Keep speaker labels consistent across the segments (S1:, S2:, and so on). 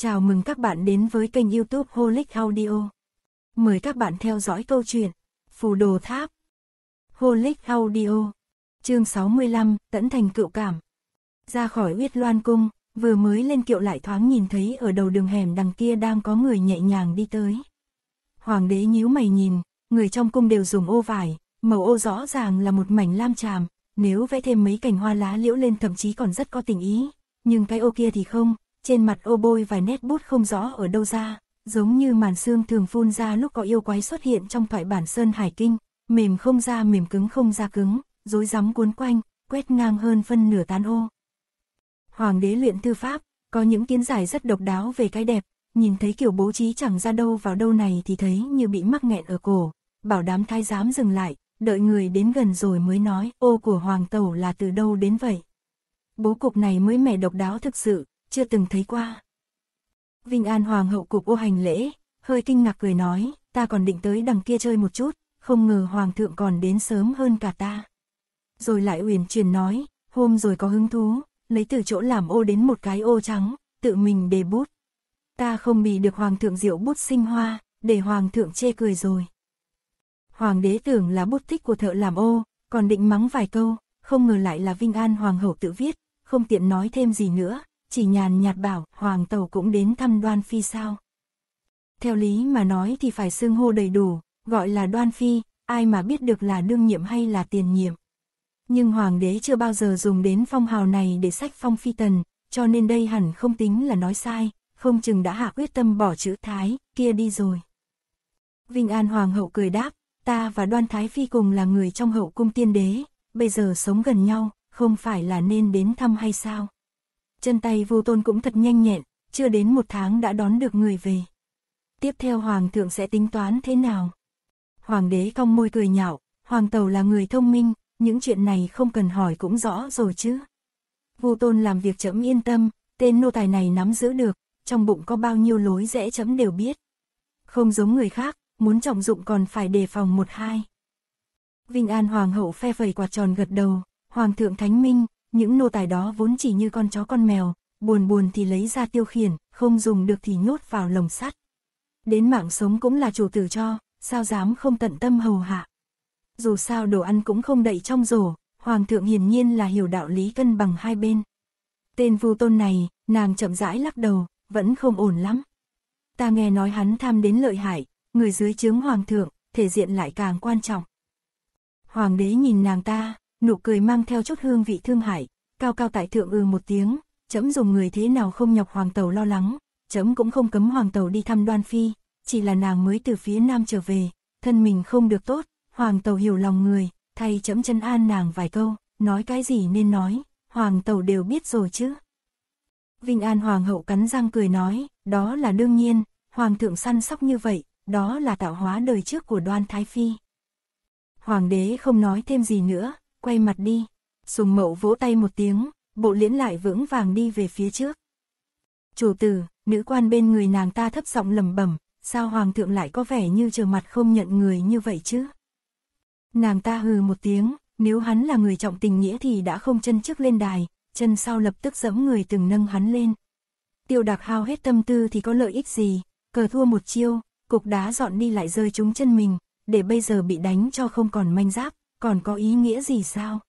S1: Chào mừng các bạn đến với kênh youtube Holic Audio. Mời các bạn theo dõi câu chuyện Phù Đồ Tháp Holic Audio Chương 65, Tẫn Thành Cựu Cảm Ra khỏi Uyết Loan Cung, vừa mới lên kiệu lại thoáng nhìn thấy ở đầu đường hẻm đằng kia đang có người nhẹ nhàng đi tới. Hoàng đế nhíu mày nhìn, người trong cung đều dùng ô vải, màu ô rõ ràng là một mảnh lam tràm, nếu vẽ thêm mấy cành hoa lá liễu lên thậm chí còn rất có tình ý, nhưng cái ô kia thì không, trên mặt ô bôi vài nét bút không rõ ở đâu ra, giống như màn xương thường phun ra lúc có yêu quái xuất hiện trong thoại bản Sơn Hải Kinh, mềm không ra mềm cứng không ra cứng, dối rắm cuốn quanh, quét ngang hơn phân nửa tán ô. Hoàng đế luyện thư pháp, có những kiến giải rất độc đáo về cái đẹp, nhìn thấy kiểu bố trí chẳng ra đâu vào đâu này thì thấy như bị mắc nghẹn ở cổ, bảo đám thái giám dừng lại, đợi người đến gần rồi mới nói ô của hoàng tẩu là từ đâu đến vậy. Bố cục này mới mẻ độc đáo thực sự, chưa từng thấy qua. Vinh An Hoàng hậu cục ô hành lễ, hơi kinh ngạc cười nói, ta còn định tới đằng kia chơi một chút, không ngờ Hoàng thượng còn đến sớm hơn cả ta. Rồi lại uyển truyền nói, hôm rồi có hứng thú, lấy từ chỗ làm ô đến một cái ô trắng, tự mình đề bút. Ta không bị được Hoàng thượng rượu bút sinh hoa, để Hoàng thượng chê cười rồi. Hoàng đế tưởng là bút thích của thợ làm ô, còn định mắng vài câu, không ngờ lại là Vinh An Hoàng hậu tự viết, không tiện nói thêm gì nữa, chỉ nhàn nhạt bảo, hoàng tẩu cũng đến thăm đoan phi sao. Theo lý mà nói thì phải xưng hô đầy đủ, gọi là đoan phi, ai mà biết được là đương nhiệm hay là tiền nhiệm. Nhưng hoàng đế chưa bao giờ dùng đến phong hào này để sách phong phi tần, cho nên đây hẳn không tính là nói sai, không chừng đã hạ quyết tâm bỏ chữ thái, kia đi rồi. Vinh An Hoàng hậu cười đáp, ta và đoan thái phi cùng là người trong hậu cung tiên đế, bây giờ sống gần nhau, không phải là nên đến thăm hay sao? chân tay vô tôn cũng thật nhanh nhẹn, chưa đến một tháng đã đón được người về. Tiếp theo hoàng thượng sẽ tính toán thế nào? Hoàng đế cong môi cười nhạo, hoàng tàu là người thông minh, những chuyện này không cần hỏi cũng rõ rồi chứ. Vô tôn làm việc chấm yên tâm, tên nô tài này nắm giữ được, trong bụng có bao nhiêu lối rẽ chấm đều biết. Không giống người khác, muốn trọng dụng còn phải đề phòng một hai. Vinh An Hoàng hậu phe phẩy quạt tròn gật đầu, Hoàng thượng Thánh Minh, những nô tài đó vốn chỉ như con chó con mèo, buồn buồn thì lấy ra tiêu khiển, không dùng được thì nhốt vào lồng sắt. Đến mạng sống cũng là chủ tử cho, sao dám không tận tâm hầu hạ. Dù sao đồ ăn cũng không đậy trong rổ, hoàng thượng hiển nhiên là hiểu đạo lý cân bằng hai bên. Tên vu tôn này, nàng chậm rãi lắc đầu, vẫn không ổn lắm. Ta nghe nói hắn tham đến lợi hại, người dưới chướng hoàng thượng, thể diện lại càng quan trọng. Hoàng đế nhìn nàng ta, nụ cười mang theo chút hương vị thương hại, cao cao tại thượng ư ừ một tiếng, chấm dùng người thế nào không nhọc hoàng tàu lo lắng, chấm cũng không cấm hoàng tàu đi thăm đoan phi, chỉ là nàng mới từ phía nam trở về, thân mình không được tốt, hoàng tàu hiểu lòng người, thay chấm chân an nàng vài câu, nói cái gì nên nói, hoàng tàu đều biết rồi chứ. Vinh An Hoàng hậu cắn răng cười nói, đó là đương nhiên, hoàng thượng săn sóc như vậy, đó là tạo hóa đời trước của đoan thái phi. Hoàng đế không nói thêm gì nữa, quay mặt đi. Sùng mậu vỗ tay một tiếng, bộ liễn lại vững vàng đi về phía trước. Chủ tử, nữ quan bên người nàng ta thấp giọng lầm bẩm sao hoàng thượng lại có vẻ như trở mặt không nhận người như vậy chứ? Nàng ta hừ một tiếng, nếu hắn là người trọng tình nghĩa thì đã không chân trước lên đài, chân sau lập tức dẫm người từng nâng hắn lên. Tiêu đạc hao hết tâm tư thì có lợi ích gì, cờ thua một chiêu, cục đá dọn đi lại rơi trúng chân mình, để bây giờ bị đánh cho không còn manh giáp còn có ý nghĩa gì sao?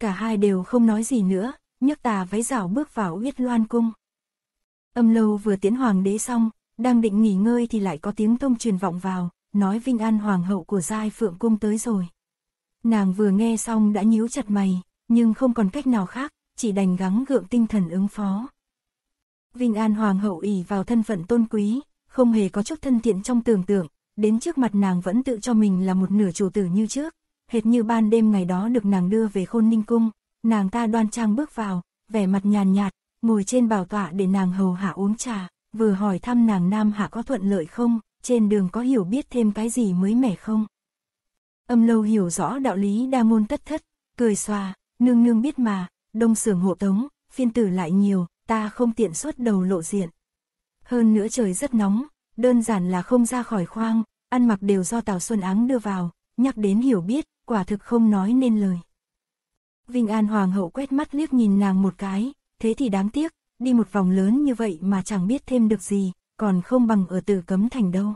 S1: Cả hai đều không nói gì nữa, nhấc tà váy rảo bước vào uyết loan cung. Âm lâu vừa tiến hoàng đế xong, đang định nghỉ ngơi thì lại có tiếng thông truyền vọng vào, nói Vinh An hoàng hậu của giai phượng cung tới rồi. Nàng vừa nghe xong đã nhíu chặt mày, nhưng không còn cách nào khác, chỉ đành gắng gượng tinh thần ứng phó. Vinh An hoàng hậu ỷ vào thân phận tôn quý, không hề có chút thân thiện trong tưởng tượng, đến trước mặt nàng vẫn tự cho mình là một nửa chủ tử như trước, hệt như ban đêm ngày đó được nàng đưa về khôn ninh cung, nàng ta đoan trang bước vào, vẻ mặt nhàn nhạt, ngồi trên bảo tọa để nàng hầu hạ uống trà, vừa hỏi thăm nàng Nam Hạ có thuận lợi không, trên đường có hiểu biết thêm cái gì mới mẻ không. Âm lâu hiểu rõ đạo lý đa môn tất thất, cười xòa, nương nương biết mà, đông sưởng hộ tống, phiên tử lại nhiều, ta không tiện suốt đầu lộ diện. Hơn nữa trời rất nóng, đơn giản là không ra khỏi khoang, ăn mặc đều do Tào Xuân Áng đưa vào, nhắc đến hiểu biết, quả thực không nói nên lời. Vinh An Hoàng hậu quét mắt liếc nhìn nàng một cái, thế thì đáng tiếc, đi một vòng lớn như vậy mà chẳng biết thêm được gì, còn không bằng ở tử cấm thành đâu.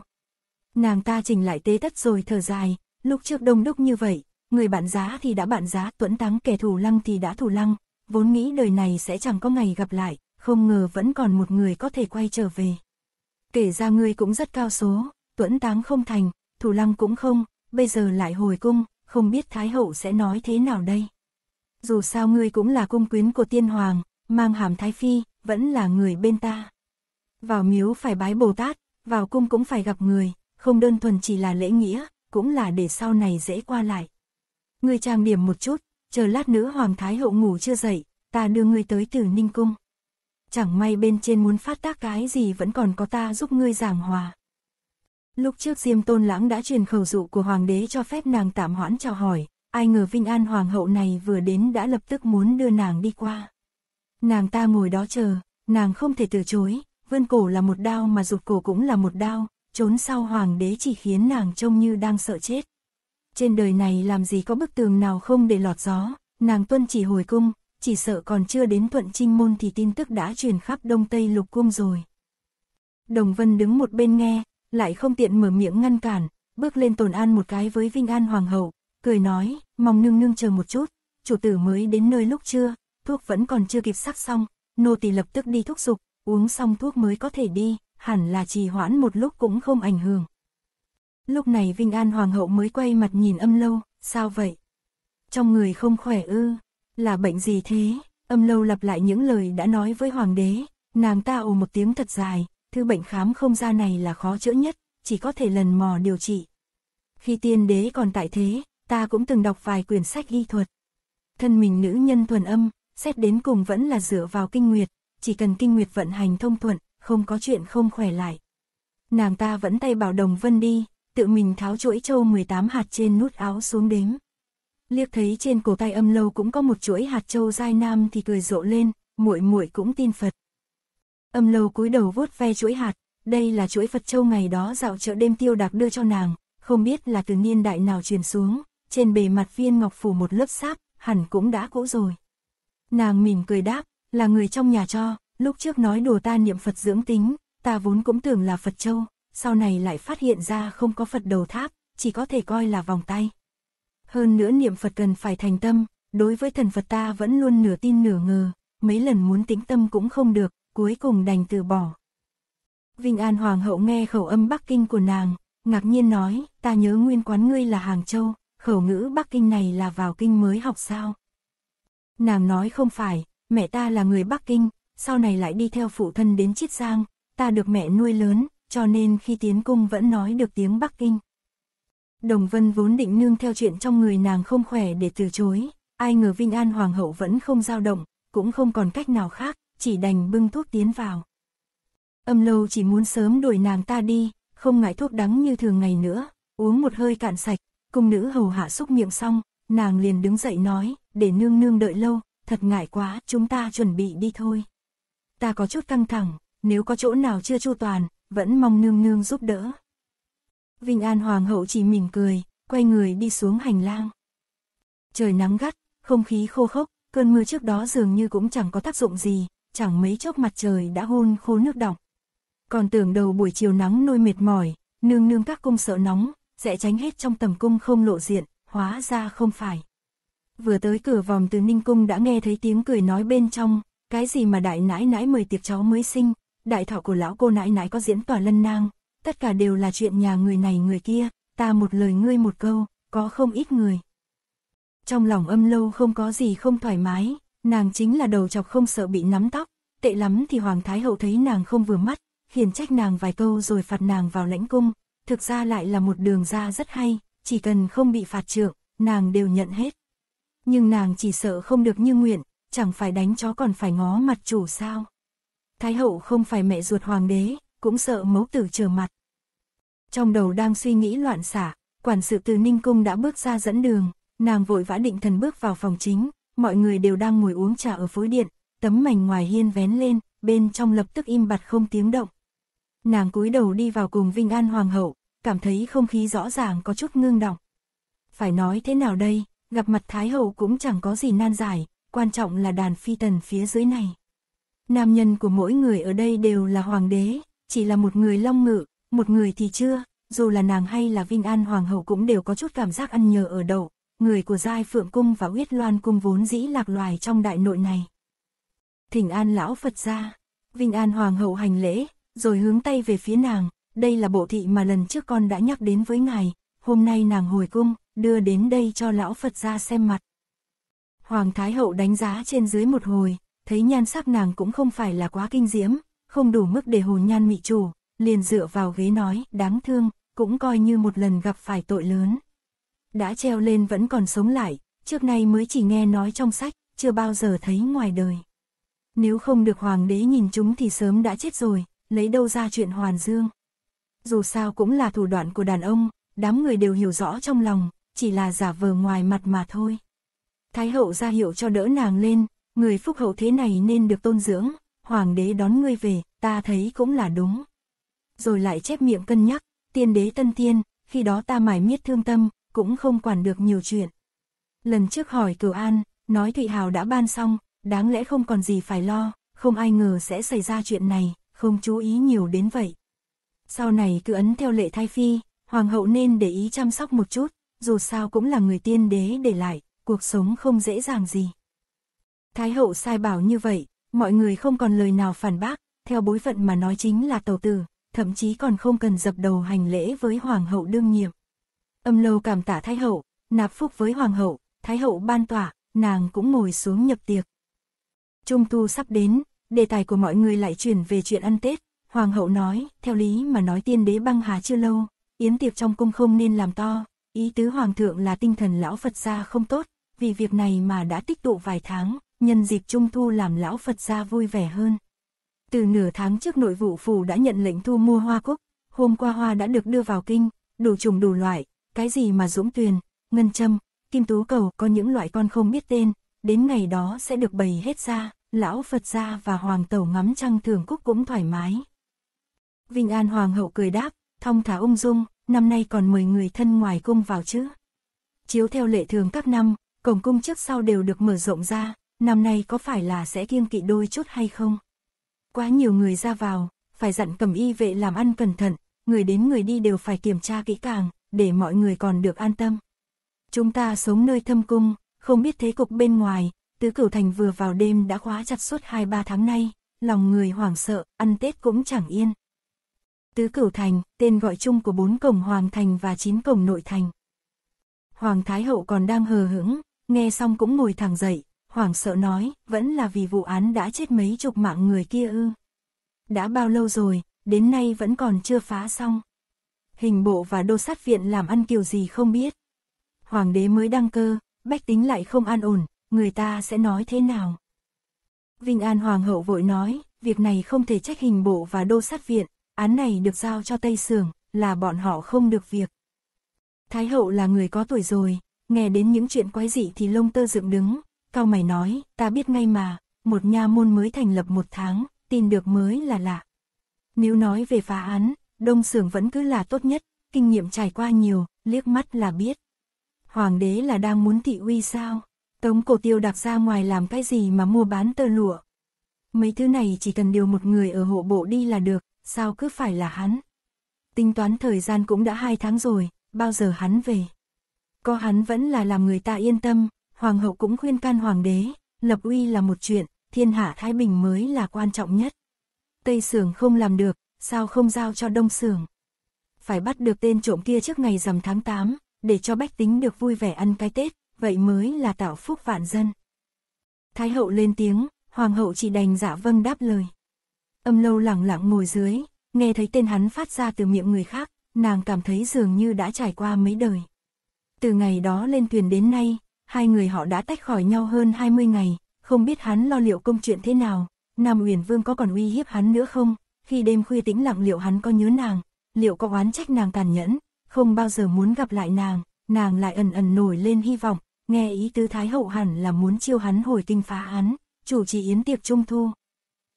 S1: Nàng ta chỉnh lại tế tất rồi thở dài, lúc trước đông đúc như vậy, người bạn giá thì đã bạn giá, tuẫn thắng kẻ thù lăng thì đã thù lăng, vốn nghĩ đời này sẽ chẳng có ngày gặp lại, không ngờ vẫn còn một người có thể quay trở về. Kể ra ngươi cũng rất cao số, tuẫn táng không thành, thủ lăng cũng không, bây giờ lại hồi cung, không biết Thái Hậu sẽ nói thế nào đây. Dù sao ngươi cũng là cung quyến của tiên hoàng, mang hàm Thái Phi, vẫn là người bên ta. Vào miếu phải bái Bồ Tát, vào cung cũng phải gặp người, không đơn thuần chỉ là lễ nghĩa, cũng là để sau này dễ qua lại. Ngươi trang điểm một chút, chờ lát nữa Hoàng Thái Hậu ngủ chưa dậy, ta đưa ngươi tới từ Ninh Cung. Chẳng may bên trên muốn phát tác cái gì vẫn còn có ta giúp ngươi giảng hòa. Lúc trước Diêm Tôn Lãng đã truyền khẩu dụ của Hoàng đế cho phép nàng tạm hoãn chào hỏi, ai ngờ Vinh An Hoàng hậu này vừa đến đã lập tức muốn đưa nàng đi qua. Nàng ta ngồi đó chờ, nàng không thể từ chối, vươn cổ là một đau mà rụt cổ cũng là một đau. trốn sau Hoàng đế chỉ khiến nàng trông như đang sợ chết. Trên đời này làm gì có bức tường nào không để lọt gió, nàng tuân chỉ hồi cung, chỉ sợ còn chưa đến thuận trinh môn thì tin tức đã truyền khắp đông tây lục cung rồi. Đồng Vân đứng một bên nghe, lại không tiện mở miệng ngăn cản, bước lên tồn an một cái với Vinh An Hoàng hậu, cười nói, mong nương nương chờ một chút, chủ tử mới đến nơi lúc chưa, thuốc vẫn còn chưa kịp sắc xong, nô tỳ lập tức đi thuốc dục, uống xong thuốc mới có thể đi, hẳn là trì hoãn một lúc cũng không ảnh hưởng. Lúc này Vinh An Hoàng hậu mới quay mặt nhìn âm lâu, sao vậy? Trong người không khỏe ư, là bệnh gì thế? Âm lâu lặp lại những lời đã nói với Hoàng đế, nàng ta ồ một tiếng thật dài, Thứ bệnh khám không ra này là khó chữa nhất, chỉ có thể lần mò điều trị. Khi tiên đế còn tại thế, ta cũng từng đọc vài quyển sách y thuật. Thân mình nữ nhân thuần âm, xét đến cùng vẫn là dựa vào kinh nguyệt, chỉ cần kinh nguyệt vận hành thông thuận, không có chuyện không khỏe lại. Nàng ta vẫn tay bảo đồng vân đi, tự mình tháo chuỗi châu 18 hạt trên nút áo xuống đếm. Liếc thấy trên cổ tay âm lâu cũng có một chuỗi hạt châu dai nam thì cười rộ lên, muội muội cũng tin Phật. Âm lâu cúi đầu vuốt ve chuỗi hạt, đây là chuỗi Phật Châu ngày đó dạo chợ đêm tiêu đặc đưa cho nàng, không biết là từ niên đại nào truyền xuống, trên bề mặt viên ngọc phủ một lớp sáp, hẳn cũng đã cũ rồi. Nàng mỉm cười đáp, là người trong nhà cho, lúc trước nói đồ ta niệm Phật dưỡng tính, ta vốn cũng tưởng là Phật Châu, sau này lại phát hiện ra không có Phật đầu tháp, chỉ có thể coi là vòng tay. Hơn nữa niệm Phật cần phải thành tâm, đối với thần Phật ta vẫn luôn nửa tin nửa ngờ, mấy lần muốn tính tâm cũng không được, cuối cùng đành từ bỏ. Vinh An Hoàng hậu nghe khẩu âm Bắc Kinh của nàng, ngạc nhiên nói, ta nhớ nguyên quán ngươi là Hàng Châu, khẩu ngữ Bắc Kinh này là vào kinh mới học sao. Nàng nói không phải, mẹ ta là người Bắc Kinh, sau này lại đi theo phụ thân đến Chiết Giang, ta được mẹ nuôi lớn, cho nên khi tiến cung vẫn nói được tiếng Bắc Kinh. Đồng Vân vốn định nương theo chuyện trong người nàng không khỏe để từ chối, ai ngờ Vinh An Hoàng hậu vẫn không dao động, cũng không còn cách nào khác, chỉ đành bưng thuốc tiến vào. Âm lâu chỉ muốn sớm đuổi nàng ta đi, không ngại thuốc đắng như thường ngày nữa, uống một hơi cạn sạch, cung nữ hầu hạ xúc miệng xong, nàng liền đứng dậy nói, để nương nương đợi lâu, thật ngại quá, chúng ta chuẩn bị đi thôi. Ta có chút căng thẳng, nếu có chỗ nào chưa chu toàn, vẫn mong nương nương giúp đỡ. Vinh An Hoàng hậu chỉ mỉm cười, quay người đi xuống hành lang. Trời nắng gắt, không khí khô khốc, cơn mưa trước đó dường như cũng chẳng có tác dụng gì, chẳng mấy chốc mặt trời đã hôn khô nước đọng. Còn tưởng đầu buổi chiều nắng nôi mệt mỏi, nương nương các cung sợ nóng, sẽ tránh hết trong tầm cung không lộ diện, hóa ra không phải. Vừa tới cửa vòng từ Ninh Cung đã nghe thấy tiếng cười nói bên trong, cái gì mà đại nãi nãi mời tiệc cháu mới sinh, đại thọ của lão cô nãi nãi có diễn tòa lân nang, tất cả đều là chuyện nhà người này người kia, ta một lời ngươi một câu, có không ít người. Trong lòng âm lâu không có gì không thoải mái, Nàng chính là đầu chọc không sợ bị nắm tóc, tệ lắm thì Hoàng Thái Hậu thấy nàng không vừa mắt, khiển trách nàng vài câu rồi phạt nàng vào lãnh cung, thực ra lại là một đường ra rất hay, chỉ cần không bị phạt trượng, nàng đều nhận hết. Nhưng nàng chỉ sợ không được như nguyện, chẳng phải đánh chó còn phải ngó mặt chủ sao. Thái hậu không phải mẹ ruột hoàng đế, cũng sợ mấu tử trở mặt. Trong đầu đang suy nghĩ loạn xả, quản sự từ Ninh Cung đã bước ra dẫn đường, nàng vội vã định thần bước vào phòng chính, mọi người đều đang ngồi uống trà ở phối điện, tấm mảnh ngoài hiên vén lên, bên trong lập tức im bặt không tiếng động. Nàng cúi đầu đi vào cùng Vinh An Hoàng hậu, cảm thấy không khí rõ ràng có chút ngưng động. Phải nói thế nào đây, gặp mặt Thái hậu cũng chẳng có gì nan giải, quan trọng là đàn phi tần phía dưới này. Nam nhân của mỗi người ở đây đều là hoàng đế, chỉ là một người long ngự, một người thì chưa, dù là nàng hay là Vinh An Hoàng hậu cũng đều có chút cảm giác ăn nhờ ở đậu, người của Giai Phượng Cung và huyết Loan Cung vốn dĩ lạc loài trong đại nội này. Thỉnh an lão Phật gia, Vinh An Hoàng hậu hành lễ, rồi hướng tay về phía nàng, đây là bộ thị mà lần trước con đã nhắc đến với ngài, hôm nay nàng hồi cung, đưa đến đây cho lão Phật gia xem mặt. Hoàng Thái Hậu đánh giá trên dưới một hồi, thấy nhan sắc nàng cũng không phải là quá kinh diễm, không đủ mức để hồn nhan mị chủ, liền dựa vào ghế nói, đáng thương, cũng coi như một lần gặp phải tội lớn đã treo lên vẫn còn sống lại, trước nay mới chỉ nghe nói trong sách, chưa bao giờ thấy ngoài đời. Nếu không được hoàng đế nhìn chúng thì sớm đã chết rồi, lấy đâu ra chuyện hoàn dương. Dù sao cũng là thủ đoạn của đàn ông, đám người đều hiểu rõ trong lòng, chỉ là giả vờ ngoài mặt mà thôi. Thái hậu ra hiệu cho đỡ nàng lên, người phúc hậu thế này nên được tôn dưỡng, hoàng đế đón ngươi về, ta thấy cũng là đúng. Rồi lại chép miệng cân nhắc, tiên đế tân tiên, khi đó ta mải miết thương tâm, cũng không quản được nhiều chuyện. Lần trước hỏi Cửu An, nói Thụy Hào đã ban xong, đáng lẽ không còn gì phải lo, không ai ngờ sẽ xảy ra chuyện này, không chú ý nhiều đến vậy. Sau này cứ ấn theo lệ thái phi, hoàng hậu nên để ý chăm sóc một chút, dù sao cũng là người tiên đế để lại, cuộc sống không dễ dàng gì. Thái hậu sai bảo như vậy, mọi người không còn lời nào phản bác, theo bối phận mà nói chính là tàu tử, thậm chí còn không cần dập đầu hành lễ với hoàng hậu đương nhiệm âm lâu cảm tạ thái hậu, nạp phúc với hoàng hậu, thái hậu ban tỏa, nàng cũng ngồi xuống nhập tiệc. Trung thu sắp đến, đề tài của mọi người lại chuyển về chuyện ăn Tết, hoàng hậu nói, theo lý mà nói tiên đế băng hà chưa lâu, yến tiệc trong cung không nên làm to, ý tứ hoàng thượng là tinh thần lão Phật gia không tốt, vì việc này mà đã tích tụ vài tháng, nhân dịp trung thu làm lão Phật gia vui vẻ hơn. Từ nửa tháng trước nội vụ phủ đã nhận lệnh thu mua hoa cúc, hôm qua hoa đã được đưa vào kinh, đủ trùng đủ loại, cái gì mà dũng tuyền, ngân châm, kim tú cầu có những loại con không biết tên, đến ngày đó sẽ được bày hết ra, lão Phật gia và hoàng tẩu ngắm trăng thường cúc cũng thoải mái. Vinh An hoàng hậu cười đáp, thong thả ung dung, năm nay còn mời người thân ngoài cung vào chứ. Chiếu theo lệ thường các năm, cổng cung trước sau đều được mở rộng ra, năm nay có phải là sẽ kiêng kỵ đôi chút hay không? Quá nhiều người ra vào, phải dặn cầm y vệ làm ăn cẩn thận, người đến người đi đều phải kiểm tra kỹ càng, để mọi người còn được an tâm. Chúng ta sống nơi thâm cung, không biết thế cục bên ngoài, tứ cửu thành vừa vào đêm đã khóa chặt suốt 2-3 tháng nay, lòng người hoảng sợ, ăn Tết cũng chẳng yên. Tứ Cửu Thành, tên gọi chung của bốn cổng Hoàng Thành và chín cổng Nội Thành. Hoàng Thái Hậu còn đang hờ hững, nghe xong cũng ngồi thẳng dậy, hoảng sợ nói, vẫn là vì vụ án đã chết mấy chục mạng người kia ư. Đã bao lâu rồi, đến nay vẫn còn chưa phá xong hình bộ và đô sát viện làm ăn kiểu gì không biết. Hoàng đế mới đăng cơ, bách tính lại không an ổn, người ta sẽ nói thế nào? Vinh An Hoàng hậu vội nói, việc này không thể trách hình bộ và đô sát viện, án này được giao cho Tây sường, là bọn họ không được việc. Thái hậu là người có tuổi rồi, nghe đến những chuyện quái dị thì lông tơ dựng đứng, cao mày nói, ta biết ngay mà, một nha môn mới thành lập một tháng, tin được mới là lạ. Nếu nói về phá án, Đông Sưởng vẫn cứ là tốt nhất, kinh nghiệm trải qua nhiều, liếc mắt là biết. Hoàng đế là đang muốn thị uy sao? Tống cổ tiêu đặc ra ngoài làm cái gì mà mua bán tơ lụa? Mấy thứ này chỉ cần điều một người ở hộ bộ đi là được, sao cứ phải là hắn? Tính toán thời gian cũng đã hai tháng rồi, bao giờ hắn về? Có hắn vẫn là làm người ta yên tâm, hoàng hậu cũng khuyên can hoàng đế, lập uy là một chuyện, thiên hạ thái bình mới là quan trọng nhất. Tây Sưởng không làm được, sao không giao cho đông xưởng Phải bắt được tên trộm kia trước ngày rằm tháng 8, để cho bách tính được vui vẻ ăn cái Tết, vậy mới là tạo phúc vạn dân. Thái hậu lên tiếng, hoàng hậu chỉ đành giả dạ vâng đáp lời. Âm lâu lẳng lặng ngồi dưới, nghe thấy tên hắn phát ra từ miệng người khác, nàng cảm thấy dường như đã trải qua mấy đời. Từ ngày đó lên thuyền đến nay, hai người họ đã tách khỏi nhau hơn 20 ngày, không biết hắn lo liệu công chuyện thế nào, Nam Uyển Vương có còn uy hiếp hắn nữa không, khi đêm khuya tĩnh lặng liệu hắn có nhớ nàng, liệu có oán trách nàng tàn nhẫn, không bao giờ muốn gặp lại nàng, nàng lại ẩn ẩn nổi lên hy vọng, nghe ý tứ Thái Hậu hẳn là muốn chiêu hắn hồi kinh phá án, chủ trì yến tiệc trung thu.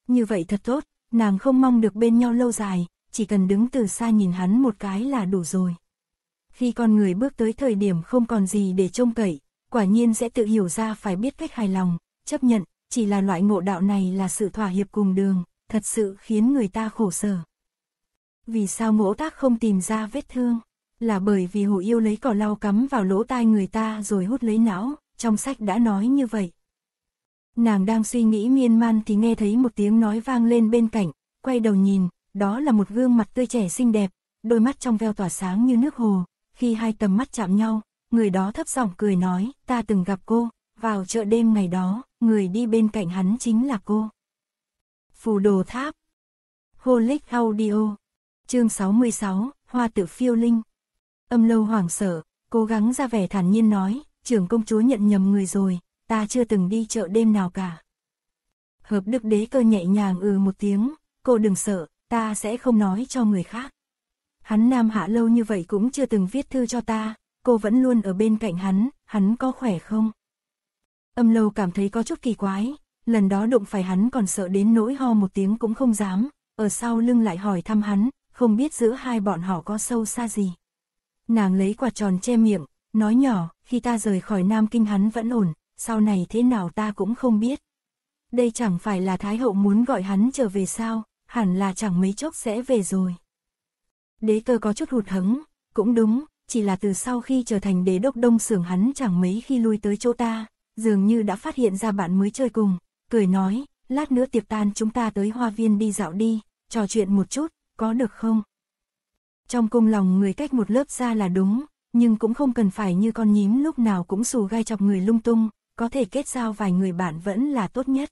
S1: Như vậy thật tốt, nàng không mong được bên nhau lâu dài, chỉ cần đứng từ xa nhìn hắn một cái là đủ rồi. Khi con người bước tới thời điểm không còn gì để trông cậy, quả nhiên sẽ tự hiểu ra phải biết cách hài lòng, chấp nhận, chỉ là loại ngộ đạo này là sự thỏa hiệp cùng đường thật sự khiến người ta khổ sở. Vì sao mỗ tác không tìm ra vết thương? Là bởi vì hủ yêu lấy cỏ lau cắm vào lỗ tai người ta rồi hút lấy não, trong sách đã nói như vậy. Nàng đang suy nghĩ miên man thì nghe thấy một tiếng nói vang lên bên cạnh, quay đầu nhìn, đó là một gương mặt tươi trẻ xinh đẹp, đôi mắt trong veo tỏa sáng như nước hồ, khi hai tầm mắt chạm nhau, người đó thấp giọng cười nói, ta từng gặp cô, vào chợ đêm ngày đó, người đi bên cạnh hắn chính là cô. Phù đồ tháp. Holic Audio. Chương 66, Hoa tự phiêu linh. Âm lâu hoảng sợ, cố gắng ra vẻ thản nhiên nói, trưởng công chúa nhận nhầm người rồi, ta chưa từng đi chợ đêm nào cả. Hợp đức đế cơ nhẹ nhàng ừ một tiếng, cô đừng sợ, ta sẽ không nói cho người khác. Hắn nam hạ lâu như vậy cũng chưa từng viết thư cho ta, cô vẫn luôn ở bên cạnh hắn, hắn có khỏe không? Âm lâu cảm thấy có chút kỳ quái, lần đó đụng phải hắn còn sợ đến nỗi ho một tiếng cũng không dám, ở sau lưng lại hỏi thăm hắn, không biết giữa hai bọn họ có sâu xa gì. Nàng lấy quạt tròn che miệng, nói nhỏ, khi ta rời khỏi Nam Kinh hắn vẫn ổn, sau này thế nào ta cũng không biết. Đây chẳng phải là Thái Hậu muốn gọi hắn trở về sao, hẳn là chẳng mấy chốc sẽ về rồi. Đế cơ có chút hụt hẫng, cũng đúng, chỉ là từ sau khi trở thành đế đốc đông sưởng hắn chẳng mấy khi lui tới chỗ ta, dường như đã phát hiện ra bạn mới chơi cùng, cười nói, lát nữa tiệc tan chúng ta tới hoa viên đi dạo đi, trò chuyện một chút, có được không? Trong cung lòng người cách một lớp ra là đúng, nhưng cũng không cần phải như con nhím lúc nào cũng xù gai chọc người lung tung, có thể kết giao vài người bạn vẫn là tốt nhất.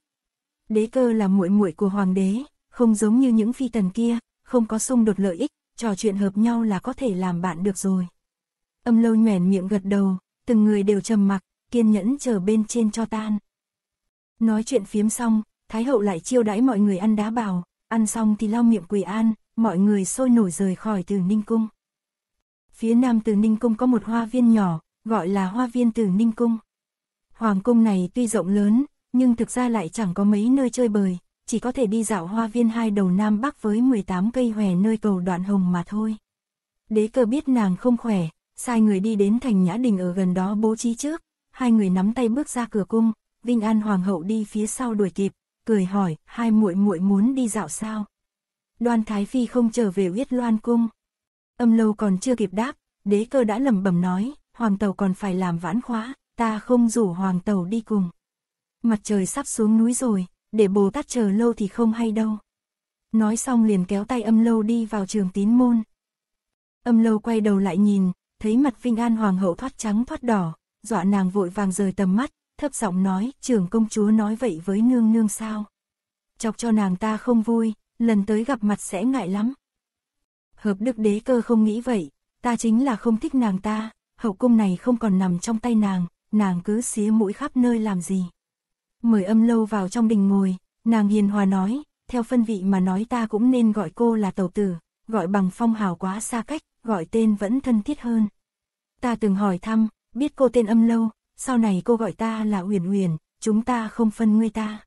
S1: Đế cơ là muội muội của hoàng đế, không giống như những phi tần kia, không có xung đột lợi ích, trò chuyện hợp nhau là có thể làm bạn được rồi. Âm lâu nhoẻn miệng gật đầu, từng người đều trầm mặc, kiên nhẫn chờ bên trên cho tan. Nói chuyện phiếm xong, Thái hậu lại chiêu đãi mọi người ăn đá bào, ăn xong thì lau miệng quỳ an, mọi người sôi nổi rời khỏi từ Ninh Cung. Phía nam từ Ninh Cung có một hoa viên nhỏ, gọi là hoa viên từ Ninh Cung. Hoàng cung này tuy rộng lớn, nhưng thực ra lại chẳng có mấy nơi chơi bời, chỉ có thể đi dạo hoa viên hai đầu Nam Bắc với 18 cây hòe nơi cầu đoạn hồng mà thôi. Đế cơ biết nàng không khỏe, sai người đi đến thành nhã đình ở gần đó bố trí trước, hai người nắm tay bước ra cửa cung, Vinh An hoàng hậu đi phía sau đuổi kịp, cười hỏi, hai muội muội muốn đi dạo sao? Đoan Thái Phi không trở về Uyết Loan cung. Âm lâu còn chưa kịp đáp, đế cơ đã lẩm bẩm nói, hoàng tàu còn phải làm vãn khóa, ta không rủ hoàng tàu đi cùng. Mặt trời sắp xuống núi rồi, để bồ tát chờ lâu thì không hay đâu. Nói xong liền kéo tay âm lâu đi vào trường tín môn. Âm lâu quay đầu lại nhìn, thấy mặt Vinh An Hoàng hậu thoát trắng thoát đỏ, dọa nàng vội vàng rời tầm mắt, thấp giọng nói, trưởng công chúa nói vậy với nương nương sao? Chọc cho nàng ta không vui, lần tới gặp mặt sẽ ngại lắm. Hợp đức đế cơ không nghĩ vậy, ta chính là không thích nàng ta, hậu cung này không còn nằm trong tay nàng, nàng cứ xía mũi khắp nơi làm gì. Mời âm lâu vào trong đình ngồi, nàng hiền hòa nói, theo phân vị mà nói ta cũng nên gọi cô là tàu tử, gọi bằng phong hào quá xa cách, gọi tên vẫn thân thiết hơn. Ta từng hỏi thăm, biết cô tên âm lâu, sau này cô gọi ta là Uyển Uyển, chúng ta không phân ngươi ta.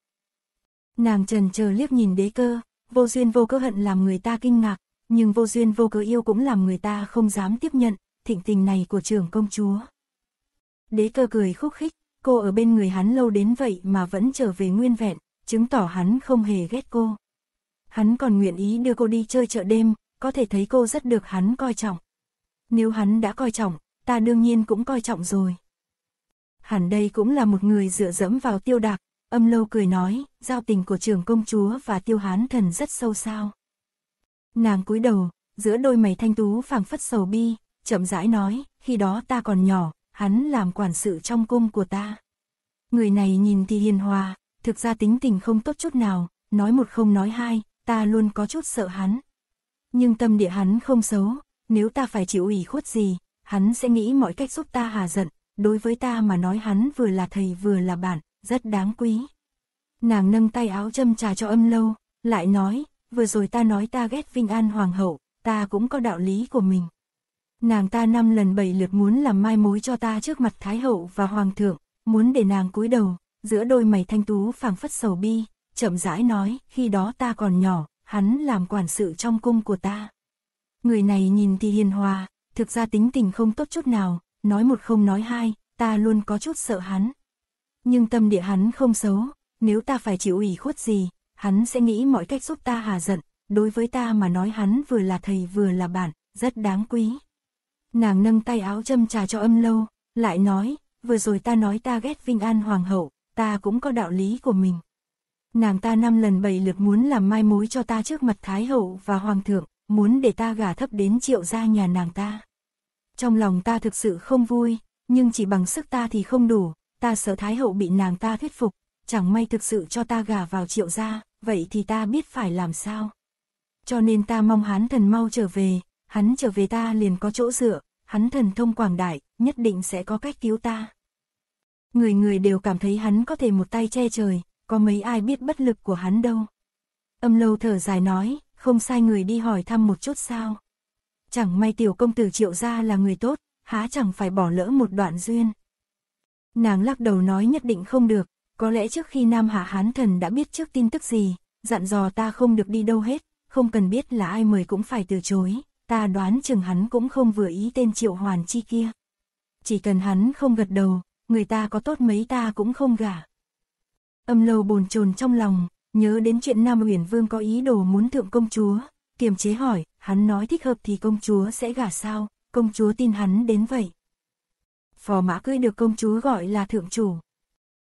S1: Nàng trần chờ liếc nhìn đế cơ, vô duyên vô cớ hận làm người ta kinh ngạc, nhưng vô duyên vô cớ yêu cũng làm người ta không dám tiếp nhận, thịnh tình này của trưởng công chúa. Đế cơ cười khúc khích, cô ở bên người hắn lâu đến vậy mà vẫn trở về nguyên vẹn, chứng tỏ hắn không hề ghét cô. Hắn còn nguyện ý đưa cô đi chơi chợ đêm, có thể thấy cô rất được hắn coi trọng. Nếu hắn đã coi trọng, ta đương nhiên cũng coi trọng rồi hẳn đây cũng là một người dựa dẫm vào tiêu đạc, âm lâu cười nói, giao tình của trường công chúa và tiêu hán thần rất sâu sao. Nàng cúi đầu, giữa đôi mày thanh tú phảng phất sầu bi, chậm rãi nói, khi đó ta còn nhỏ, hắn làm quản sự trong cung của ta. Người này nhìn thì hiền hòa, thực ra tính tình không tốt chút nào, nói một không nói hai, ta luôn có chút sợ hắn. Nhưng tâm địa hắn không xấu, nếu ta phải chịu ủy khuất gì, hắn sẽ nghĩ mọi cách giúp ta hà giận, đối với ta mà nói hắn vừa là thầy vừa là bạn, rất đáng quý. Nàng nâng tay áo châm trà cho âm lâu, lại nói, vừa rồi ta nói ta ghét Vinh An Hoàng hậu, ta cũng có đạo lý của mình. Nàng ta năm lần bảy lượt muốn làm mai mối cho ta trước mặt Thái hậu và Hoàng thượng, muốn để nàng cúi đầu, giữa đôi mày thanh tú phảng phất sầu bi, chậm rãi nói, khi đó ta còn nhỏ, hắn làm quản sự trong cung của ta. Người này nhìn thì hiền hòa, thực ra tính tình không tốt chút nào, nói một không nói hai, ta luôn có chút sợ hắn. Nhưng tâm địa hắn không xấu, nếu ta phải chịu ủy khuất gì, hắn sẽ nghĩ mọi cách giúp ta hà giận, đối với ta mà nói hắn vừa là thầy vừa là bạn, rất đáng quý. Nàng nâng tay áo châm trà cho âm lâu, lại nói, vừa rồi ta nói ta ghét Vinh An Hoàng hậu, ta cũng có đạo lý của mình. Nàng ta năm lần bảy lượt muốn làm mai mối cho ta trước mặt Thái hậu và Hoàng thượng, muốn để ta gả thấp đến triệu gia nhà nàng ta trong lòng ta thực sự không vui, nhưng chỉ bằng sức ta thì không đủ, ta sợ Thái Hậu bị nàng ta thuyết phục, chẳng may thực sự cho ta gả vào triệu gia, vậy thì ta biết phải làm sao. Cho nên ta mong hán thần mau trở về, hắn trở về ta liền có chỗ dựa, hắn thần thông quảng đại, nhất định sẽ có cách cứu ta. Người người đều cảm thấy hắn có thể một tay che trời, có mấy ai biết bất lực của hắn đâu. Âm lâu thở dài nói, không sai người đi hỏi thăm một chút sao chẳng may tiểu công tử triệu gia là người tốt, há chẳng phải bỏ lỡ một đoạn duyên. Nàng lắc đầu nói nhất định không được, có lẽ trước khi Nam Hạ Hán Thần đã biết trước tin tức gì, dặn dò ta không được đi đâu hết, không cần biết là ai mời cũng phải từ chối, ta đoán chừng hắn cũng không vừa ý tên triệu hoàn chi kia. Chỉ cần hắn không gật đầu, người ta có tốt mấy ta cũng không gả. Âm lâu bồn chồn trong lòng, nhớ đến chuyện Nam Uyển Vương có ý đồ muốn thượng công chúa, kiềm chế hỏi, hắn nói thích hợp thì công chúa sẽ gả sao, công chúa tin hắn đến vậy. Phò mã cưỡi được công chúa gọi là thượng chủ.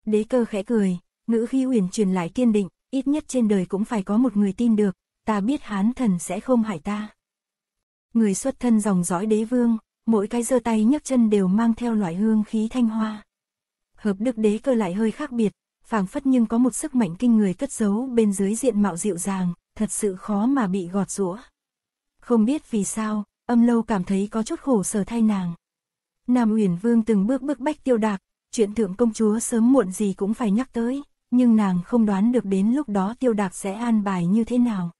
S1: Đế cơ khẽ cười, ngữ khi uyển truyền lại kiên định, ít nhất trên đời cũng phải có một người tin được, ta biết hán thần sẽ không hại ta. Người xuất thân dòng dõi đế vương, mỗi cái giơ tay nhấc chân đều mang theo loại hương khí thanh hoa. Hợp đức đế cơ lại hơi khác biệt, phảng phất nhưng có một sức mạnh kinh người cất giấu bên dưới diện mạo dịu dàng, thật sự khó mà bị gọt rũa. Không biết vì sao, âm lâu cảm thấy có chút khổ sở thay nàng. Nam Uyển Vương từng bước bước bách tiêu đạc, chuyện thượng công chúa sớm muộn gì cũng phải nhắc tới, nhưng nàng không đoán được đến lúc đó tiêu đạc sẽ an bài như thế nào.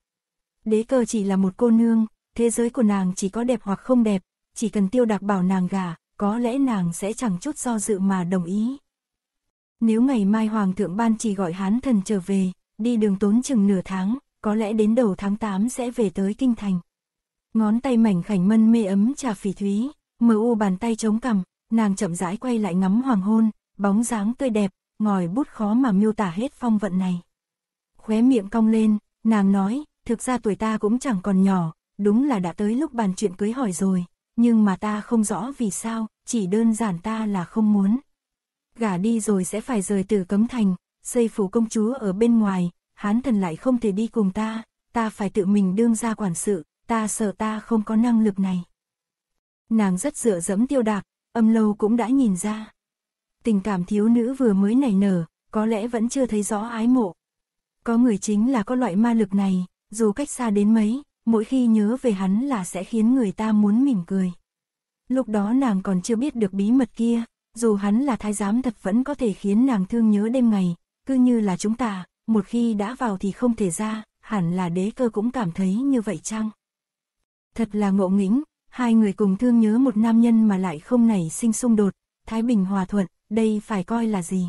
S1: Đế cơ chỉ là một cô nương, thế giới của nàng chỉ có đẹp hoặc không đẹp, chỉ cần tiêu đạc bảo nàng gả, có lẽ nàng sẽ chẳng chút do dự mà đồng ý. Nếu ngày mai Hoàng thượng ban chỉ gọi hán thần trở về, đi đường tốn chừng nửa tháng, có lẽ đến đầu tháng 8 sẽ về tới Kinh Thành ngón tay mảnh khảnh mân mê ấm trà phỉ thúy, mờ u bàn tay chống cằm, nàng chậm rãi quay lại ngắm hoàng hôn, bóng dáng tươi đẹp, ngòi bút khó mà miêu tả hết phong vận này. Khóe miệng cong lên, nàng nói, thực ra tuổi ta cũng chẳng còn nhỏ, đúng là đã tới lúc bàn chuyện cưới hỏi rồi, nhưng mà ta không rõ vì sao, chỉ đơn giản ta là không muốn. Gả đi rồi sẽ phải rời từ cấm thành, xây phủ công chúa ở bên ngoài, hán thần lại không thể đi cùng ta, ta phải tự mình đương ra quản sự, ta sợ ta không có năng lực này. Nàng rất dựa dẫm tiêu đạc, âm lâu cũng đã nhìn ra. Tình cảm thiếu nữ vừa mới nảy nở, có lẽ vẫn chưa thấy rõ ái mộ. Có người chính là có loại ma lực này, dù cách xa đến mấy, mỗi khi nhớ về hắn là sẽ khiến người ta muốn mỉm cười. Lúc đó nàng còn chưa biết được bí mật kia, dù hắn là thái giám thật vẫn có thể khiến nàng thương nhớ đêm ngày, cứ như là chúng ta, một khi đã vào thì không thể ra, hẳn là đế cơ cũng cảm thấy như vậy chăng? Thật là ngộ nghĩnh, hai người cùng thương nhớ một nam nhân mà lại không nảy sinh xung đột, thái bình hòa thuận, đây phải coi là gì?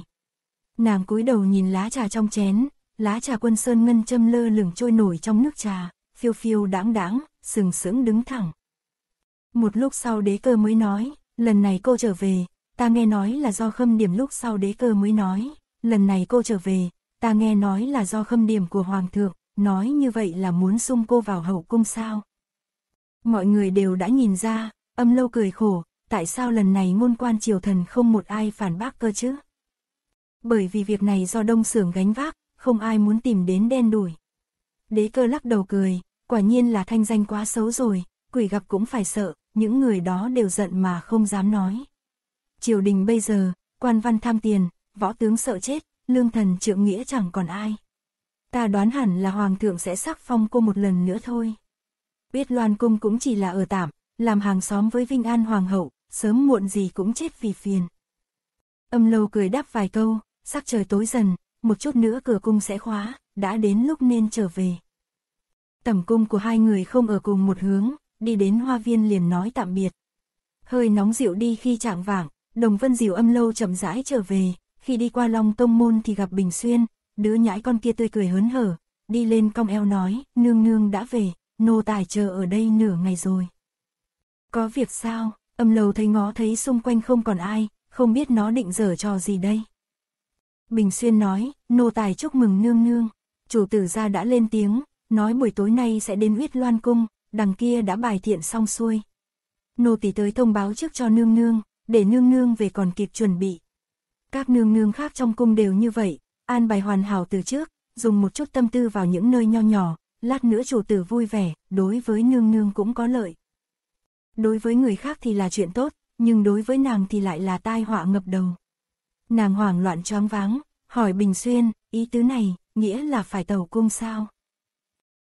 S1: Nàng cúi đầu nhìn lá trà trong chén, lá trà quân sơn ngân châm lơ lửng trôi nổi trong nước trà, phiêu phiêu đáng đáng, sừng sững đứng thẳng. Một lúc sau đế cơ mới nói, lần này cô trở về, ta nghe nói là do khâm điểm lúc sau đế cơ mới nói, lần này cô trở về, ta nghe nói là do khâm điểm của hoàng thượng, nói như vậy là muốn xung cô vào hậu cung sao? Mọi người đều đã nhìn ra, âm lâu cười khổ, tại sao lần này ngôn quan triều thần không một ai phản bác cơ chứ? Bởi vì việc này do đông xưởng gánh vác, không ai muốn tìm đến đen đuổi. Đế cơ lắc đầu cười, quả nhiên là thanh danh quá xấu rồi, quỷ gặp cũng phải sợ, những người đó đều giận mà không dám nói. Triều đình bây giờ, quan văn tham tiền, võ tướng sợ chết, lương thần trượng nghĩa chẳng còn ai. Ta đoán hẳn là hoàng thượng sẽ sắc phong cô một lần nữa thôi biết Loan Cung cũng chỉ là ở tạm, làm hàng xóm với Vinh An Hoàng hậu, sớm muộn gì cũng chết vì phiền. Âm lâu cười đáp vài câu, sắc trời tối dần, một chút nữa cửa cung sẽ khóa, đã đến lúc nên trở về. Tẩm cung của hai người không ở cùng một hướng, đi đến hoa viên liền nói tạm biệt. Hơi nóng dịu đi khi trạng vảng, đồng vân dịu âm lâu chậm rãi trở về, khi đi qua long tông môn thì gặp Bình Xuyên, đứa nhãi con kia tươi cười hớn hở, đi lên cong eo nói, nương nương đã về nô tài chờ ở đây nửa ngày rồi. Có việc sao, âm lầu thấy ngó thấy xung quanh không còn ai, không biết nó định dở trò gì đây. Bình Xuyên nói, nô tài chúc mừng nương nương, chủ tử gia đã lên tiếng, nói buổi tối nay sẽ đến huyết loan cung, đằng kia đã bài thiện xong xuôi. Nô tỳ tới thông báo trước cho nương nương, để nương nương về còn kịp chuẩn bị. Các nương nương khác trong cung đều như vậy, an bài hoàn hảo từ trước, dùng một chút tâm tư vào những nơi nho nhỏ, Lát nữa chủ tử vui vẻ, đối với nương nương cũng có lợi. Đối với người khác thì là chuyện tốt, nhưng đối với nàng thì lại là tai họa ngập đầu. Nàng hoảng loạn choáng váng, hỏi Bình Xuyên, ý tứ này, nghĩa là phải tàu cung sao?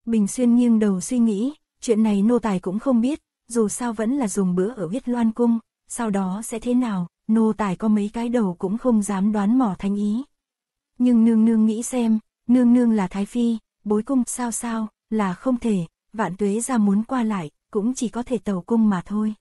S1: Bình Xuyên nghiêng đầu suy nghĩ, chuyện này nô tài cũng không biết, dù sao vẫn là dùng bữa ở huyết loan cung, sau đó sẽ thế nào, nô tài có mấy cái đầu cũng không dám đoán mỏ thanh ý. Nhưng nương nương nghĩ xem, nương nương là thái phi, bối cung sao sao, là không thể, vạn tuế ra muốn qua lại, cũng chỉ có thể tàu cung mà thôi.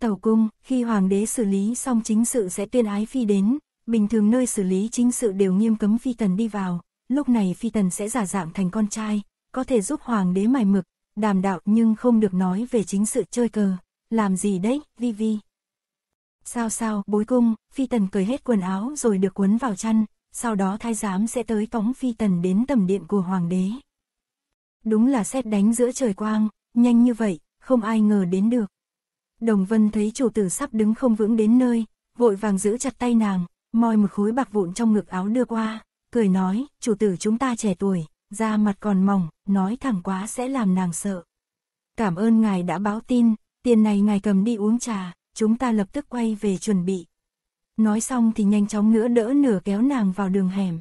S1: Tàu cung, khi hoàng đế xử lý xong chính sự sẽ tuyên ái phi đến, bình thường nơi xử lý chính sự đều nghiêm cấm phi tần đi vào, lúc này phi tần sẽ giả dạng thành con trai, có thể giúp hoàng đế mài mực, đàm đạo nhưng không được nói về chính sự chơi cờ, làm gì đấy, vi vi. Sao sao, bối cung, phi tần cởi hết quần áo rồi được cuốn vào chăn, sau đó thái giám sẽ tới phóng phi tần đến tầm điện của hoàng đế. Đúng là xét đánh giữa trời quang, nhanh như vậy, không ai ngờ đến được. Đồng Vân thấy chủ tử sắp đứng không vững đến nơi, vội vàng giữ chặt tay nàng, moi một khối bạc vụn trong ngực áo đưa qua, cười nói, chủ tử chúng ta trẻ tuổi, da mặt còn mỏng, nói thẳng quá sẽ làm nàng sợ. Cảm ơn ngài đã báo tin, tiền này ngài cầm đi uống trà, chúng ta lập tức quay về chuẩn bị, nói xong thì nhanh chóng nữa đỡ nửa kéo nàng vào đường hẻm.